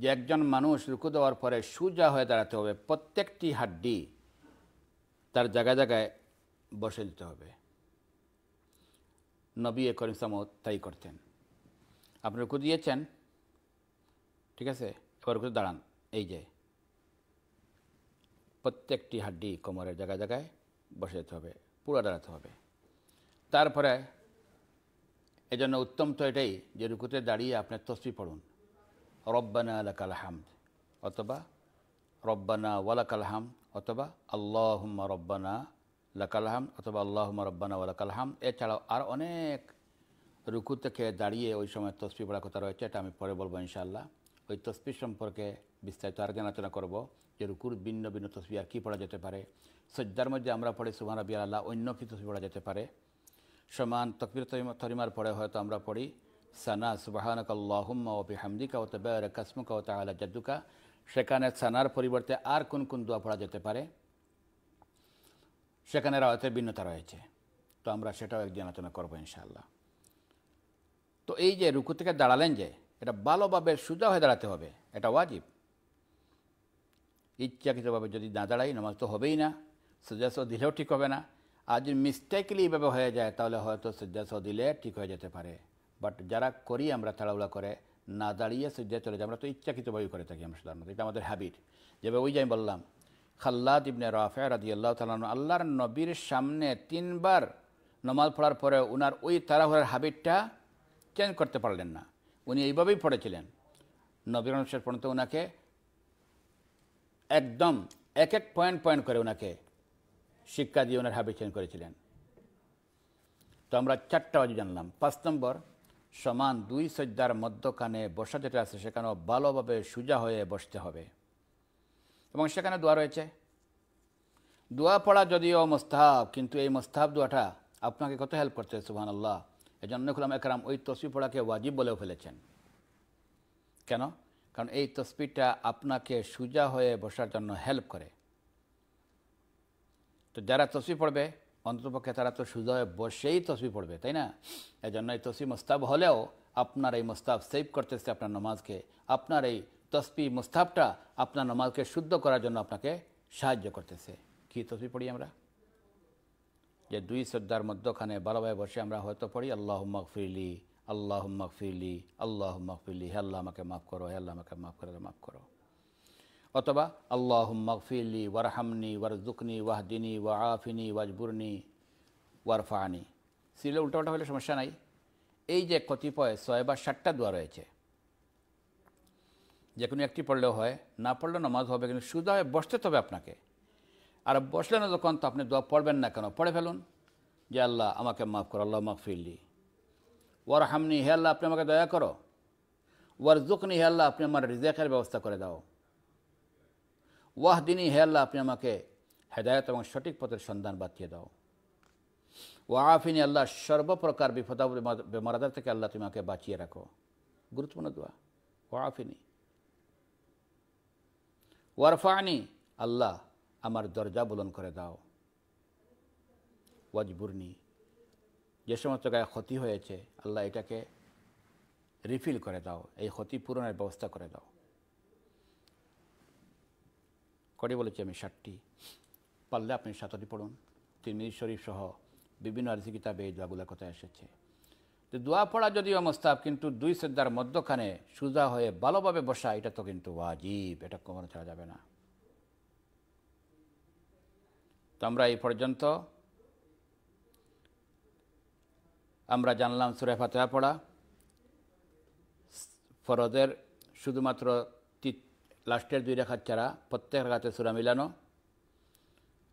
S2: যে একজন মানুষ রুকু দেওয়ার পরে সুজা হয়ে দাঁড়াতে হবে প্রত্যেকটি হাড্ডি তার জায়গায় জায়গায় বসে দিতে হবে নবী করিম ইসলামও তাই করতেন আপনি রুকু দিয়েছেন ঠিক আছে এবার রুকু দাঁড়ান এই যে প্রত্যেকটি হাড্ডি কোমরের জায়গায় জায়গায় বসে যেতে হবে পুরো দাঁড়াতে হবে তারপরে এজন্য উত্তম তো এটাই যে রুকুতে দাঁড়িয়ে আপনার তসবি পড়ুন রব্বানা আলাকাল হামদ অথবা রব্বানা ওয়ালাকাল হাম অথবা আল্লাহ রব্বানা লাকাল হাম অথবা আল্লাহ রব্বানা ওয়ালাকাল হাম এছাড়াও আর অনেক রুকু থেকে দাঁড়িয়ে ওই সময় তসবি পড়ার কথা রয়েছে এটা আমি পরে বলবো ইনশাল্লাহ ওই তসবি সম্পর্কে বিস্তারিত আর আলোচনা করবো যে রুকুর ভিন্ন ভিন্ন তসবি আর কী পড়া যেতে পারে সজ্জার মধ্যে আমরা পড়ে সুহান রবি আল্লাহ অন্য কী তসবি পড়া যেতে পারে সমান তকবির তরিমার পরে হয়তো আমরা পড়ি সানা সুবাহান আল্লাহম্মা ওপি হামদিকা ও তবে কাসমুকা ও তাহলা জাদুকা সেখানে সানার পরিবর্তে আর কোন কোন দোয়া পড়া যেতে পারে সেখানে রাওয়াতের ভিন্নতা রয়েছে তো আমরা সেটাও একদিন আলোচনা করবো ইনশাআল্লাহ তো এই যে রুকু থেকে দাঁড়ালেন যে এটা ভালোভাবে সুজা হয়ে দাঁড়াতে হবে এটা ওয়াজিব ইচ্ছাকৃতভাবে যদি না দাঁড়াই নামাজ তো হবেই না সজ্জাস দিলেও ঠিক হবে না আর যদি মিস্টেকলি এইভাবে হয়ে যায় তাহলে হয়তো সজ্জাস দিলে ঠিক হয়ে যেতে পারে বাট যারা করি আমরা তাড়াউলা করে না দাঁড়িয়ে সজ্জা চলে যায় আমরা তো ইচ্ছাকৃতভাবেই করে থাকি আমরা সাধারণত এটা আমাদের হ্যাবিট যেভাবে ওই যে আমি বললাম খাল্লাদ ইবনে রাফে রাদি আল্লাহ তালন আল্লাহর নবীর সামনে তিনবার নমাজ পড়ার পরে ওনার ওই তাড়াহুড়ার হাবিটটা চেঞ্জ করতে পারলেন না উনি এইভাবেই পড়েছিলেন নবীর অনুষ্ঠান পর্যন্ত ওনাকে একদম এক এক পয়েন্ট পয়েন্ট করে ওনাকে শিক্ষা দিয়ে ওনার হাবিচেন করেছিলেন তো আমরা চারটা বাজু জানলাম পাঁচ নম্বর সমান দুই সজ্জার মধ্যখানে বসা যেটা আছে সেখানেও ভালোভাবে সোজা হয়ে বসতে হবে এবং সেখানে দোয়া রয়েছে দোয়া পড়া যদিও মোস্তাহাব কিন্তু এই মোস্তাহাব দোয়াটা আপনাকে কত হেল্প করতে সুহান আল্লাহ এজন্য খুলাম একরাম ওই তসবি পড়াকে ওয়াজিব বলেও ফেলেছেন কেন কারণ এই তসবিটা আপনাকে সোজা হয়ে বসার জন্য হেল্প করে তো যারা তসবি পড়বে অন্ততপক্ষে তারা তো সোজা হয়ে বসেই তসবি পড়বে তাই না এই জন্য এই তসবি মোস্তাব হলেও আপনার এই মোস্তাব সেভ করতেছে আপনার নমাজকে আপনার এই তসবি মোস্তাবটা আপনার নমাজকে শুদ্ধ করার জন্য আপনাকে সাহায্য করতেছে কি তসবি পড়ি আমরা যে দুই শ্রদ্ধার মধ্যখানে ভালোভাবে বসে আমরা হয়তো পড়ি আল্লাহ মকফিলি আল্লাহ মাকফিলি আল্লাহ মাকফিলি হে আল্লাহ আমাকে মাফ করো হে আল্লাহ আমাকে মাফ করে মাফ করো অথবা আল্লাহ মাকফিলি ওয়ারহামনি ওয়ারজুকনি ওয়াহদিনী ওয়া আফিনী ওয়াজবুরনি ওয়ারফানি সিলে উল্টাপাল্টা হলে সমস্যা নাই এই যে কতিপয় ছয় বা ষাটটা দোয়া রয়েছে যে কোনো একটি পড়লেও হয় না পড়লে নমাজ হবে কিন্তু সুদা বসতে তবে আপনাকে আর বসলে না যখন তো আপনি দোয়া পড়বেন না কেন পড়ে ফেলুন যে আল্লাহ আমাকে মাফ করো আল্লাহ মাফিল্লি হামনি হে আল্লাহ আপনি আমাকে দয়া করো জুকনি হে আল্লাহ আপনি আমার রিজেকের ব্যবস্থা করে দাও দিনী হে আল্লাহ আপনি আমাকে হেদায়ত এবং সঠিক পথের সন্ধান বাতিয়ে দাও ও আফিনী আল্লাহ সর্বপ্রকার বিপদ বেমারাদার থেকে আল্লাহ তুমি আমাকে বাঁচিয়ে রাখো গুরুত্বপূর্ণ দোয়া ও আফিনী ওয়ারফানি আল্লাহ আমার দরজা বুলন করে দাও ওয়াজবুরনি যে সমস্ত গায়ে ক্ষতি হয়েছে আল্লাহ এটাকে রিফিল করে দাও এই ক্ষতি পূরণের ব্যবস্থা করে দাও করে বলেছি আমি ষাটটি পারলে আপনি সাতটি পড়ুন তিন শরীফ সহ বিভিন্ন আরজি কিতাবে এই দোয়াগুলোর কথা এসেছে তো দোয়া পড়া যদিও মোস্তাব কিন্তু দুই শ্রদ্ধার মধ্যখানে সোজা হয়ে ভালোভাবে বসা এটা তো কিন্তু ওয়াজিব এটা কখনো ছাড়া যাবে না তো আমরা এই পর্যন্ত আমরা জানলাম সুরে ফাতেহা পড়া ফরজের শুধুমাত্র লাস্টের দুই রেখার ছাড়া প্রত্যেক রাখাতে সুরা মিলানো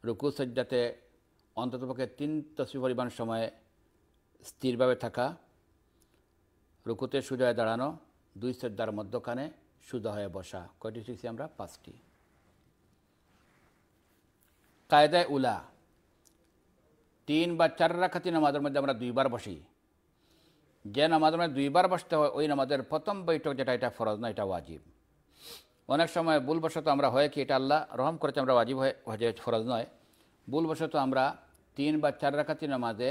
S2: রুকু সজ্জাতে অন্ততপক্ষে তিন তসি পরিমাণ সময়ে স্থিরভাবে থাকা রুকুতে সোজা হয়ে দাঁড়ানো দুই শ্রদ্ধার মধ্যখানে সুজা হয়ে বসা কয়টি শিখছি আমরা পাঁচটি কায়দায় উলা তিন বা চার রাখাতি নামাজের মধ্যে আমরা দুইবার বসি যে নামাজ মানে দুইবার বসতে হয় ওই নামাজের প্রথম বৈঠক যেটা এটা ফরজ না এটা ওয়াজিব অনেক সময় ভুলবশত আমরা হয় কি এটা আল্লাহ রহম করেছে আমরা ওয়াজিব হয়ে ফরজ নয় ভুলবশত আমরা তিন বা চার রাখাতি নামাজে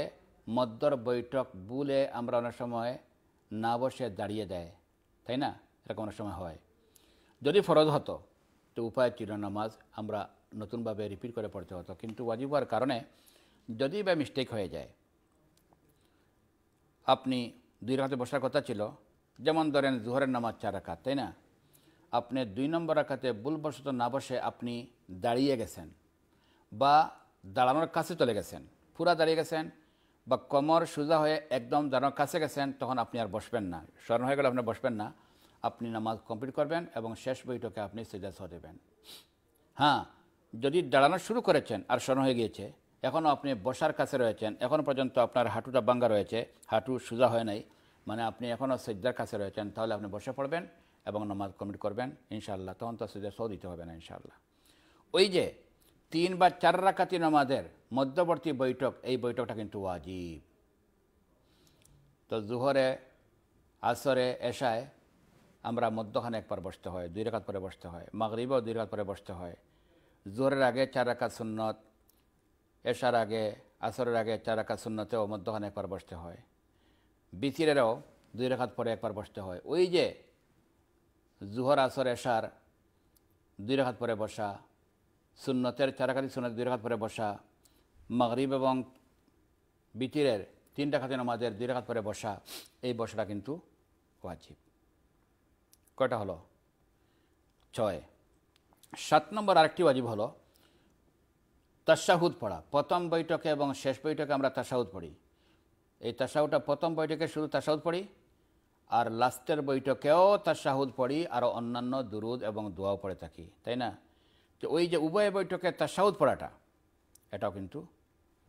S2: মদ্দর বৈঠক বুলে আমরা অনেক সময় না বসে দাঁড়িয়ে দেয় তাই না এরকম অনেক সময় হয় যদি ফরজ হতো তো উপায় চির নামাজ আমরা নতুনভাবে রিপিট করে পড়তে হতো কিন্তু ওয়াজিব হওয়ার কারণে যদি বা মিস্টেক হয়ে যায় আপনি দুই রাখাতে বসার কথা ছিল যেমন ধরেন জোহরের নামাজ চার রাখা তাই না আপনি দুই নম্বর রাখাতে ভুলবশত না বসে আপনি দাঁড়িয়ে গেছেন বা দাঁড়ানোর কাছে চলে গেছেন পুরা দাঁড়িয়ে গেছেন বা কমর সোজা হয়ে একদম দাঁড়ানোর কাছে গেছেন তখন আপনি আর বসবেন না স্মরণ হয়ে গেলে আপনি বসবেন না আপনি নামাজ কমপ্লিট করবেন এবং শেষ বৈঠকে আপনি সিজাস দেবেন হ্যাঁ যদি দাঁড়ানো শুরু করেছেন আর স্মরণ হয়ে গিয়েছে এখনও আপনি বসার কাছে রয়েছেন এখনও পর্যন্ত আপনার হাঁটুটা বাঙ্গা রয়েছে হাঁটু সোজা হয় নাই মানে আপনি এখনও সেজদার কাছে রয়েছেন তাহলে আপনি বসে পড়বেন এবং নামাজ কমিট করবেন ইনশাল্লাহ তখন তো সেজদা সৌ দিতে হবে না ইনশাল্লাহ ওই যে তিন বা চার রাকাতি নামাজের মধ্যবর্তী বৈঠক এই বৈঠকটা কিন্তু ওয়াজিব তো জুহরে আসরে এশায় আমরা মধ্যখানে একবার বসতে হয় দুই রেখাত পরে বসতে হয় মাগরিবও দুই রেখাত পরে বসতে হয় জোরের আগে চার রাখাত সুন্নত এশার আগে আসরের আগে চার রাখাত সুন্নতেও মধ্যখানে একবার বসতে হয় বিচিরেরও দুই রেখাত পরে একবার বসতে হয় ওই যে জুহর আসর এশার দুই রেখাত পরে বসা সুন্নতের চারাকাতি শূন্য দুই রেখাত পরে বসা মাগরিব এবং বিচিরের তিন রেখাতে নমাজের দুই রেখাত পরে বসা এই বসাটা কিন্তু ওয়াজিব কয়টা হলো ছয় সাত নম্বর আরেকটি ওয়াজিব হলো তাসাহুদ পড়া প্রথম বৈঠকে এবং শেষ বৈঠকে আমরা তাসাহুদ পড়ি এই তাসাহুটা প্রথম বৈঠকে শুধু তাসাহুদ পড়ি আর লাস্টের বৈঠকেও তাসাহুদ পড়ি আর অন্যান্য দুরুদ এবং দোয়াও পড়ে থাকি তাই না তো ওই যে উভয় বৈঠকে তাসাহুদ পড়াটা এটাও কিন্তু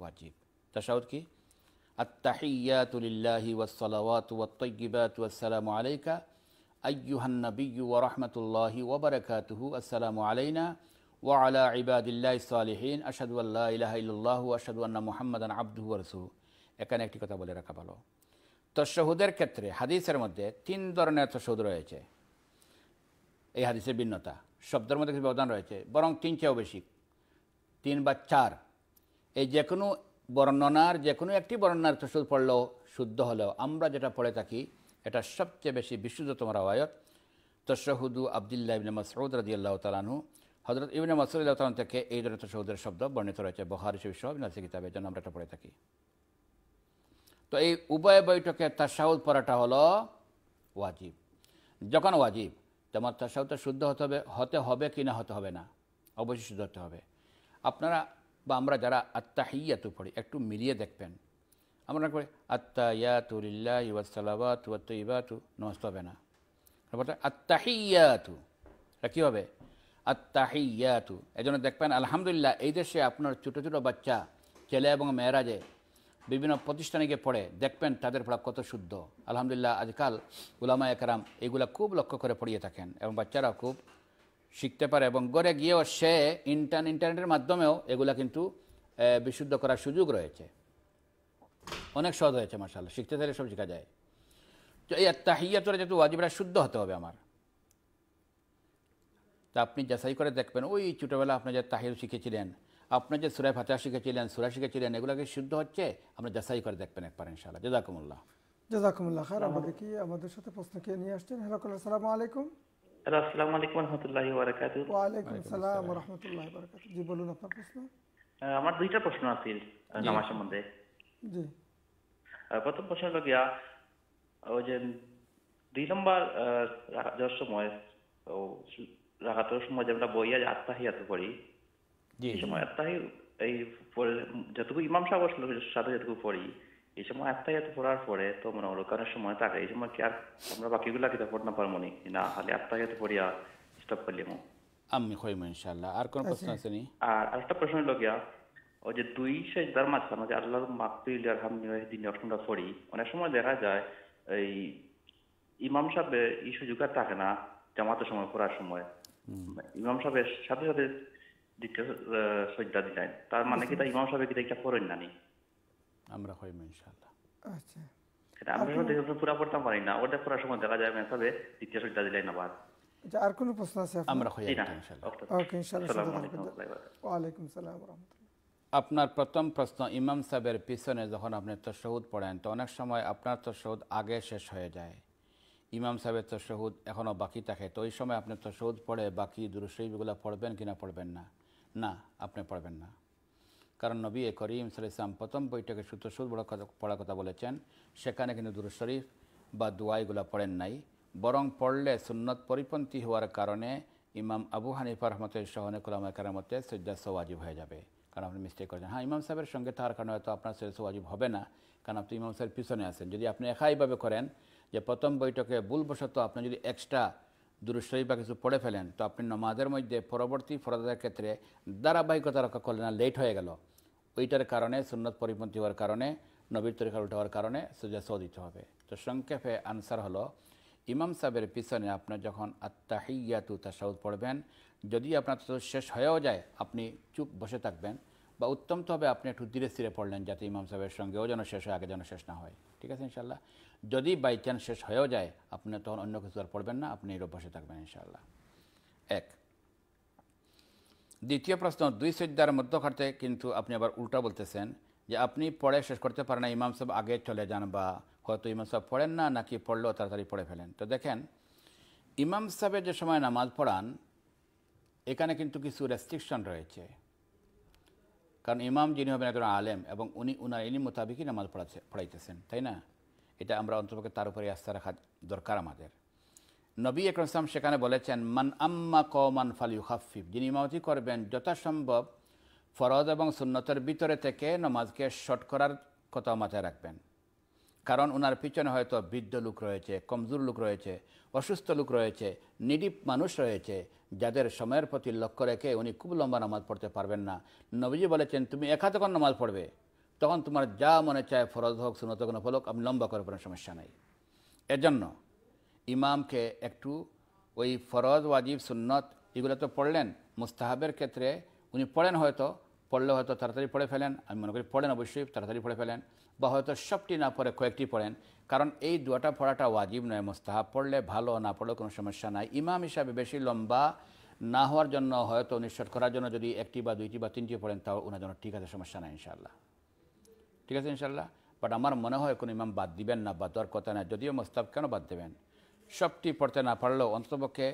S2: ওয়াজিব তাসাহুদ কি আত্তাহিয়াতুলিল্লাহি ওয়াসসালাওয়াত ওয়াত্তাইয়িবাত ওয়াসসালামু আলাইকা আইয়ুহান নাবিয়্যু ওয়া রাহমাতুল্লাহি ওয়া বারাকাতুহু আসসালামু আলাইনা ওয়ালা ইবাদিল্লাহ সালেহীন আসাদু আল্লাহ ইলাহ ইল্লাহ আসাদু আন্না মোহাম্মদান আব্দুহ রসুল এখানে একটি কথা বলে রাখা ভালো তশহুদের ক্ষেত্রে হাদিসের মধ্যে তিন ধরনের তশহুদ রয়েছে এই হাদিসের ভিন্নতা শব্দের মধ্যে কিছু ব্যবধান রয়েছে বরং তিন চেয়েও বেশি তিন বা চার এই যে কোনো বর্ণনার যে কোনো একটি বর্ণনার তশহুদ পড়লেও শুদ্ধ হলেও আমরা যেটা পড়ে থাকি এটা সবচেয়ে বেশি বিশুদ্ধতম রাওয়ায়ত তশহুদু আবদুল্লাহ ইবিন মাসউদ রাজিয়াল্লাহ তালানহু হজরত ইবনে মাসুল্লাহ থেকে এই ধরনের সৌদের শব্দ বর্ণিত রয়েছে বহারি শিব সহ নাসি কিতাবের জন্য আমরা এটা পড়ে থাকি তো এই উভয় বৈঠকে সাউদ পড়াটা হলো ওয়াজিব যখন ওয়াজিব তার সাউদটা শুদ্ধ হতে হবে হতে হবে কি না হতে হবে না অবশ্যই শুদ্ধ হতে হবে আপনারা বা আমরা যারা আত্মাহিয়াতু পড়ি একটু মিলিয়ে দেখবেন আমরা করি আত্মায়াতুলিল্লাহ ইবাসালাবাতু তু নমস্ত হবে না আত্মাহিয়াতু এটা কী হবে আত্মাহিয়াতু এই জন্য দেখবেন আলহামদুলিল্লাহ এই দেশে আপনার ছোটো ছোটো বাচ্চা ছেলে এবং মেয়েরা যে বিভিন্ন প্রতিষ্ঠানে গিয়ে পড়ে দেখবেন তাদের পড়া কত শুদ্ধ আলহামদুলিল্লাহ আজকাল গুলামা একরাম এগুলা খুব লক্ষ্য করে পড়িয়ে থাকেন এবং বাচ্চারা খুব শিখতে পারে এবং গড়ে গিয়েও সে ইন্টার ইন্টারনেটের মাধ্যমেও এগুলা কিন্তু বিশুদ্ধ করার সুযোগ রয়েছে অনেক সহজ হয়েছে মার্শাল শিখতে চাইলে সব শেখা যায় তো এই তোরা যেহেতু ওয়াজিবরা শুদ্ধ হতে হবে আমার তা আপনি যাচাই করে দেখবেন ওই ছোটোবেলা আপনার যে তাহির শিখেছিলেন আপনি যে সুরায় ফাতেহা শিখেছিলেন সুরা শিখেছিলেন এগুলোকে শুদ্ধ হচ্ছে আপনি যাচাই করে দেখবেন একবার ইনশাআল্লাহ জাজাকুমুল্লাহ
S1: জাজাকুমুল্লাহ খার আমাদের কি আমাদের সাথে প্রশ্ন কে নিয়ে আসছেন হ্যালো আলাইকুম আসসালামু
S2: আলাইকুম রহমতুল্লাহি ওয়া আলাইকুম ওয়া
S1: রাহমাতুল্লাহি ওয়া বারাকাতুহু জি বলুন আপনার প্রশ্ন
S3: আমার দুইটা প্রশ্ন আছে নামাজ সম্বন্ধে জি প্রথম প্রশ্ন হলো গিয়া ওই যে দুই নম্বর যাওয়ার সময় রাখাতর সময় যেটা বইয়া যে আত্মাহিয়াতে পড়ি এই সময় আত্মাহি এই যতটুকু ইমাম সাহেব সাথে যতটুকু পড়ি এই সময় আত্মাহিয়াতে পড়ার পরে তো মনে হলো কারণ সময় থাকে এই সময় কি আর আমরা বাকিগুলা কিতা পড় না পারবো না খালি আত্মাহিয়াতে পড়িয়া স্টপ করলিম
S2: আমি কইম ইনশাআল্লাহ আর কোন প্রশ্ন আছে নি
S3: আর আরেকটা প্রশ্ন হলো গিয়া ও যে দুই সেজদার মাঝখানে যে আল্লাহর মাকফিল আর হামনি দিন অষ্টমটা পড়ি অনেক সময় দেখা যায় এই ইমাম সাহেব এই সুযোগ থাকে না জামাতের সময় পড়ার সময় ইমাম সাহেবের সাথে সাথে দ্বিতীয় সজ্জা দিলেন তার মানে কি তা ইমাম সাহেব কি এটা পড়েন নানি নি আমরা হইব ইনশাআল্লাহ আচ্ছা এটা আমরা তো পুরা পড়তাম পারি না ওটা পড়ার সময় দেখা যায় মেসাবে
S2: দ্বিতীয় সজ্জা দিলেন না বাদ
S1: আচ্ছা আর কোনো প্রশ্ন আছে
S2: আমরা হইব ইনশাআল্লাহ ওকে ইনশাআল্লাহ আসসালামু
S1: আলাইকুম সালাম ওয়া রাহমাতুল্লাহ
S2: আপনার প্রথম প্রশ্ন ইমাম সাহেবের পিছনে যখন আপনি তশহুদ পড়েন তো অনেক সময় আপনার তশহুদ আগে শেষ হয়ে যায় ইমাম সাহেবের তশহুদ এখনও বাকি থাকে তো ওই সময় আপনি তশহুদ পড়ে বাকি দুরুশরীফগুলো পড়বেন কি না পড়বেন না না আপনি পড়বেন না কারণ নবী এ করিম সালাম প্রথম বৈঠকে সুতসুদ বড় কথা পড়ার কথা বলেছেন সেখানে কিন্তু দুরুশরীফ বা দুয়াইগুলো পড়েন নাই বরং পড়লে সুন্নত পরিপন্থী হওয়ার কারণে ইমাম আবু হানিফা রহমতের সহনে কোলামা মতে সজ্জা সোয়াজিব হয়ে যাবে কারণ আপনি মিস্টেক করেছেন হ্যাঁ ইমাম সাহেবের সঙ্গে তার কারণে হয়তো আপনার সৈয়দ সোয়াজিব হবে না কারণ আপনি ইমাম সাহেব পিছনে আছেন যদি আপনি একাইভাবে করেন যে প্রথম বৈঠকে ভুলবশত আপনি যদি এক্সট্রা দুরুশরী বা কিছু পড়ে ফেলেন তো আপনি নমাজের মধ্যে পরবর্তী ফরজার ক্ষেত্রে ধারাবাহিকতা রক্ষা করলেন না লেট হয়ে গেল ওইটার কারণে সুন্নত পরিপন্থী হওয়ার কারণে নবীর তরিকা উঠে হওয়ার কারণে সুজাস দিতে হবে তো সংক্ষেপে আনসার হলো ইমাম সাহেবের পিছনে আপনি যখন আত্মাহিয়াতু তাসাউদ পড়বেন যদি আপনার শেষ হয়েও যায় আপনি চুপ বসে থাকবেন বা উত্তম তবে আপনি একটু ধীরে ধীরে পড়লেন যাতে ইমাম সাহেবের সঙ্গেও যেন শেষ হয় আগে যেন শেষ না হয় ঠিক আছে ইনশাল্লাহ যদি বাই চান্স শেষ হয়েও যায় আপনি তখন অন্য কিছু আর পড়বেন না আপনি এর অভ্যাসে থাকবেন ইনশাআল্লাহ এক দ্বিতীয় প্রশ্ন দুই সজ্জার খাটে কিন্তু আপনি আবার উল্টা বলতেছেন যে আপনি পড়ে শেষ করতে পারেন না ইমাম সাহেব আগে চলে যান বা হয়তো ইমাম সাহেব পড়েন না নাকি পড়লেও তাড়াতাড়ি পড়ে ফেলেন তো দেখেন ইমাম সাহেবের যে সময় নামাজ পড়ান এখানে কিন্তু কিছু রেস্ট্রিকশন রয়েছে কারণ ইমাম যিনি হবেন একজন আলেম এবং উনি উনার ইনি মোতাবেকই নামাজ পড়াচ্ছে পড়াইতেছেন তাই না এটা আমরা অন্তপক্ষে তার উপরে আস্থা রাখা দরকার আমাদের নবী একরম সেখানে বলেছেন মান আম্মা ক মান ফালিউ হাফিফ যিনি ইমামতি করবেন যথাসম্ভব ফরজ এবং সুন্নতের ভিতরে থেকে নমাজকে শর্ট করার কথা মাথায় রাখবেন কারণ ওনার পিছনে হয়তো বৃদ্ধ লোক রয়েছে কমজোর লোক রয়েছে অসুস্থ লোক রয়েছে নিডিপ মানুষ রয়েছে যাদের সময়ের প্রতি লক্ষ্য রেখে উনি খুব লম্বা নামাজ পড়তে পারবেন না নবীজি বলেছেন তুমি একা তখন নামাজ পড়বে তখন তোমার যা মনে চায় ফরজ হোক সুনত কোনো ফলক আমি লম্বা করে কোনো সমস্যা নাই এর জন্য ইমামকে একটু ওই ফরজ ওয়াজিব সুন্নত এগুলো তো পড়লেন মুস্তাহাবের ক্ষেত্রে উনি পড়েন হয়তো পড়লে হয়তো তাড়াতাড়ি পড়ে ফেলেন আমি মনে করি পড়েন অবশ্যই তাড়াতাড়ি পড়ে ফেলেন বা হয়তো সবটি না পড়ে কয়েকটি পড়েন কারণ এই দুয়াটা পড়াটা ওয়াজিব নয় মোস্তাহাব পড়লে ভালো না পড়লে কোনো সমস্যা নাই ইমাম হিসাবে বেশি লম্বা না হওয়ার জন্য হয়তো উনি করার জন্য যদি একটি বা দুইটি বা তিনটি পড়েন তাও ওনার জন্য ঠিক আছে সমস্যা নাই ইনশাআল্লাহ ঠিক আছে ইনশাল্লাহ বাট আমার মনে হয় কোনো ইমাম বাদ দিবেন না বাদ দেওয়ার কথা না যদিও মোস্তাব কেন বাদ দেবেন সবটি পড়তে না পারলেও অন্ততপক্ষে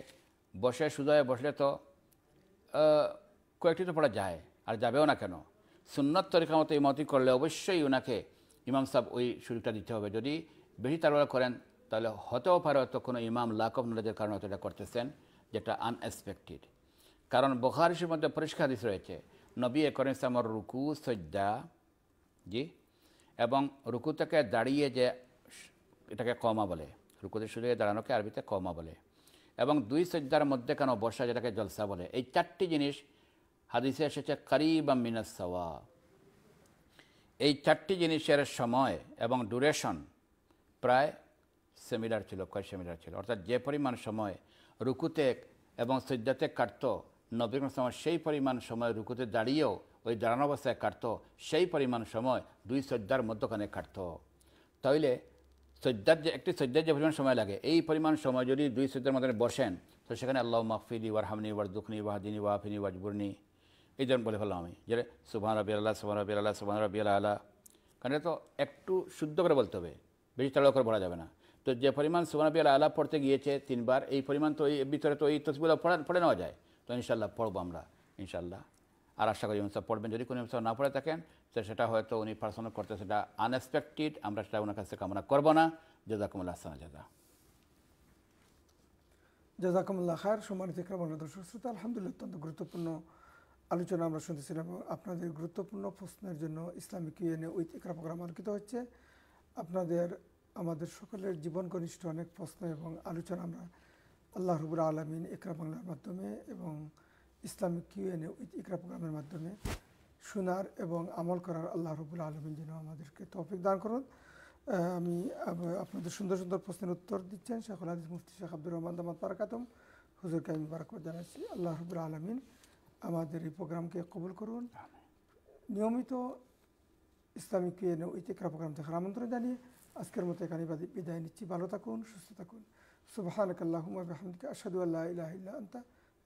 S2: বসে সুদয়ে বসলে তো কয়েকটি তো পড়া যায় আর যাবেও না কেন সুন্নত তরিকা মতো ইমামতি করলে অবশ্যই ওনাকে ইমাম সাহেব ওই সুযোগটা দিতে হবে যদি বেশি তার করেন তাহলে হতেও পারে হয়তো কোনো ইমাম লাক অফ নলেজের কারণে হয়তো এটা করতেছেন যেটা আনএক্সপেক্টেড কারণ বখারিসের মধ্যে পরিষ্কার দিস রয়েছে নবী করেন ইসলামর রুকু সজ্জা জি এবং রুকু থেকে দাঁড়িয়ে যে এটাকে কমা বলে রুকুতে সুযোগে দাঁড়ানোকে আরবিতে কমা বলে এবং দুই সজ্জার মধ্যে কেন বসা যেটাকে জলসা বলে এই চারটি জিনিস হাদিসে এসেছে করিব মিনাসাওয়া এই চারটি জিনিসের সময় এবং ডুরেশন প্রায় সেমিলার ছিল কয় সেমিলার ছিল অর্থাৎ যে পরিমাণ সময় রুকুতে এবং সজ্জাতে কাটত নবীন সময় সেই পরিমাণ সময় রুকুতে দাঁড়িয়েও ওই দাঁড়ানো অবস্থায় কাটত সেই পরিমাণ সময় দুই সজ্জার মধ্যখানে কাটত তাইলে সজ্জার যে একটি সজ্জার যে পরিমাণ সময় লাগে এই পরিমাণ সময় যদি দুই সজ্জার মধ্যে বসেন তো সেখানে আল্লাহ মাহফিদি ওয়ারহামনি ওয়ারদুখনি ওয়াহাদিনী ওয়াহিনী ওয়াজবুরনি এই জন্য বলে ফেললাম আমি যে সুবাহ রবি আল্লাহ সুবাহ রবি আল্লাহ সুবাহ রবি আল্লাহ কারণ এটা তো একটু শুদ্ধ করে বলতে হবে বেশি তাড়া করে বলা যাবে না তো যে পরিমাণ সুবানবী রবি আল্লাহ পড়তে গিয়েছে তিনবার এই পরিমাণ তো এই ভিতরে তো এই তসবিগুলো পড়ে নেওয়া যায় তো ইনশাল্লাহ পড়বো আমরা ইনশাল্লাহ আর আশা করি ইনসাফ পড়বেন যদি কোনো ইনসাফ না পড়ে থাকেন তো সেটা হয়তো উনি পার্সোনাল করতে সেটা আনএক্সপেক্টেড আমরা সেটা ওনার কাছে কামনা করব না জেজাকুমুল্লা আসসালাম জেজা
S1: জেজাকুমুল্লাহ খায়ের সম্মানিত দর্শক শ্রোতা আলহামদুলিল্লাহ অত্যন্ত গুরুত্বপূর্ণ আলোচনা আমরা শুনতেছিলাম আপনাদের গুরুত্বপূর্ণ প্রশ্নের জন্য ইসলামিক ইউএনএ উইথ ইকরা প্রোগ্রাম আলোকিত হচ্ছে আপনাদের আমাদের সকলের জীবন ঘনিষ্ঠ অনেক প্রশ্ন এবং আলোচনা আমরা আল্লাহ রবুর আলমিন একরা বাংলার মাধ্যমে এবং ইসলামিক কিউএনএ ইকরা প্রোগ্রামের মাধ্যমে শোনার এবং আমল করার আল্লাহ রবুল আলমিন যেন আমাদেরকে তফিক দান করুন আমি আপনাদের সুন্দর সুন্দর প্রশ্নের উত্তর দিচ্ছেন শেখ হাদিস মুফতি শেখ আব্দুর রহমান দামাদ বারাকাতম হুজুরকে আমি বারাকবাদ জানাচ্ছি আল্লাহ রবুল আলমিন আমাদের এই প্রোগ্রামকে কবুল করুন নিয়মিত ইসলামিক কিউএনএ ইকরা প্রোগ্রাম দেখার আমন্ত্রণ জানিয়ে আজকের মতো এখানে বিদায় নিচ্ছি ভালো থাকুন সুস্থ থাকুন সুবাহ আল্লাহ আহমদিকে আসাদু আল্লাহ ইলাহ আন্তা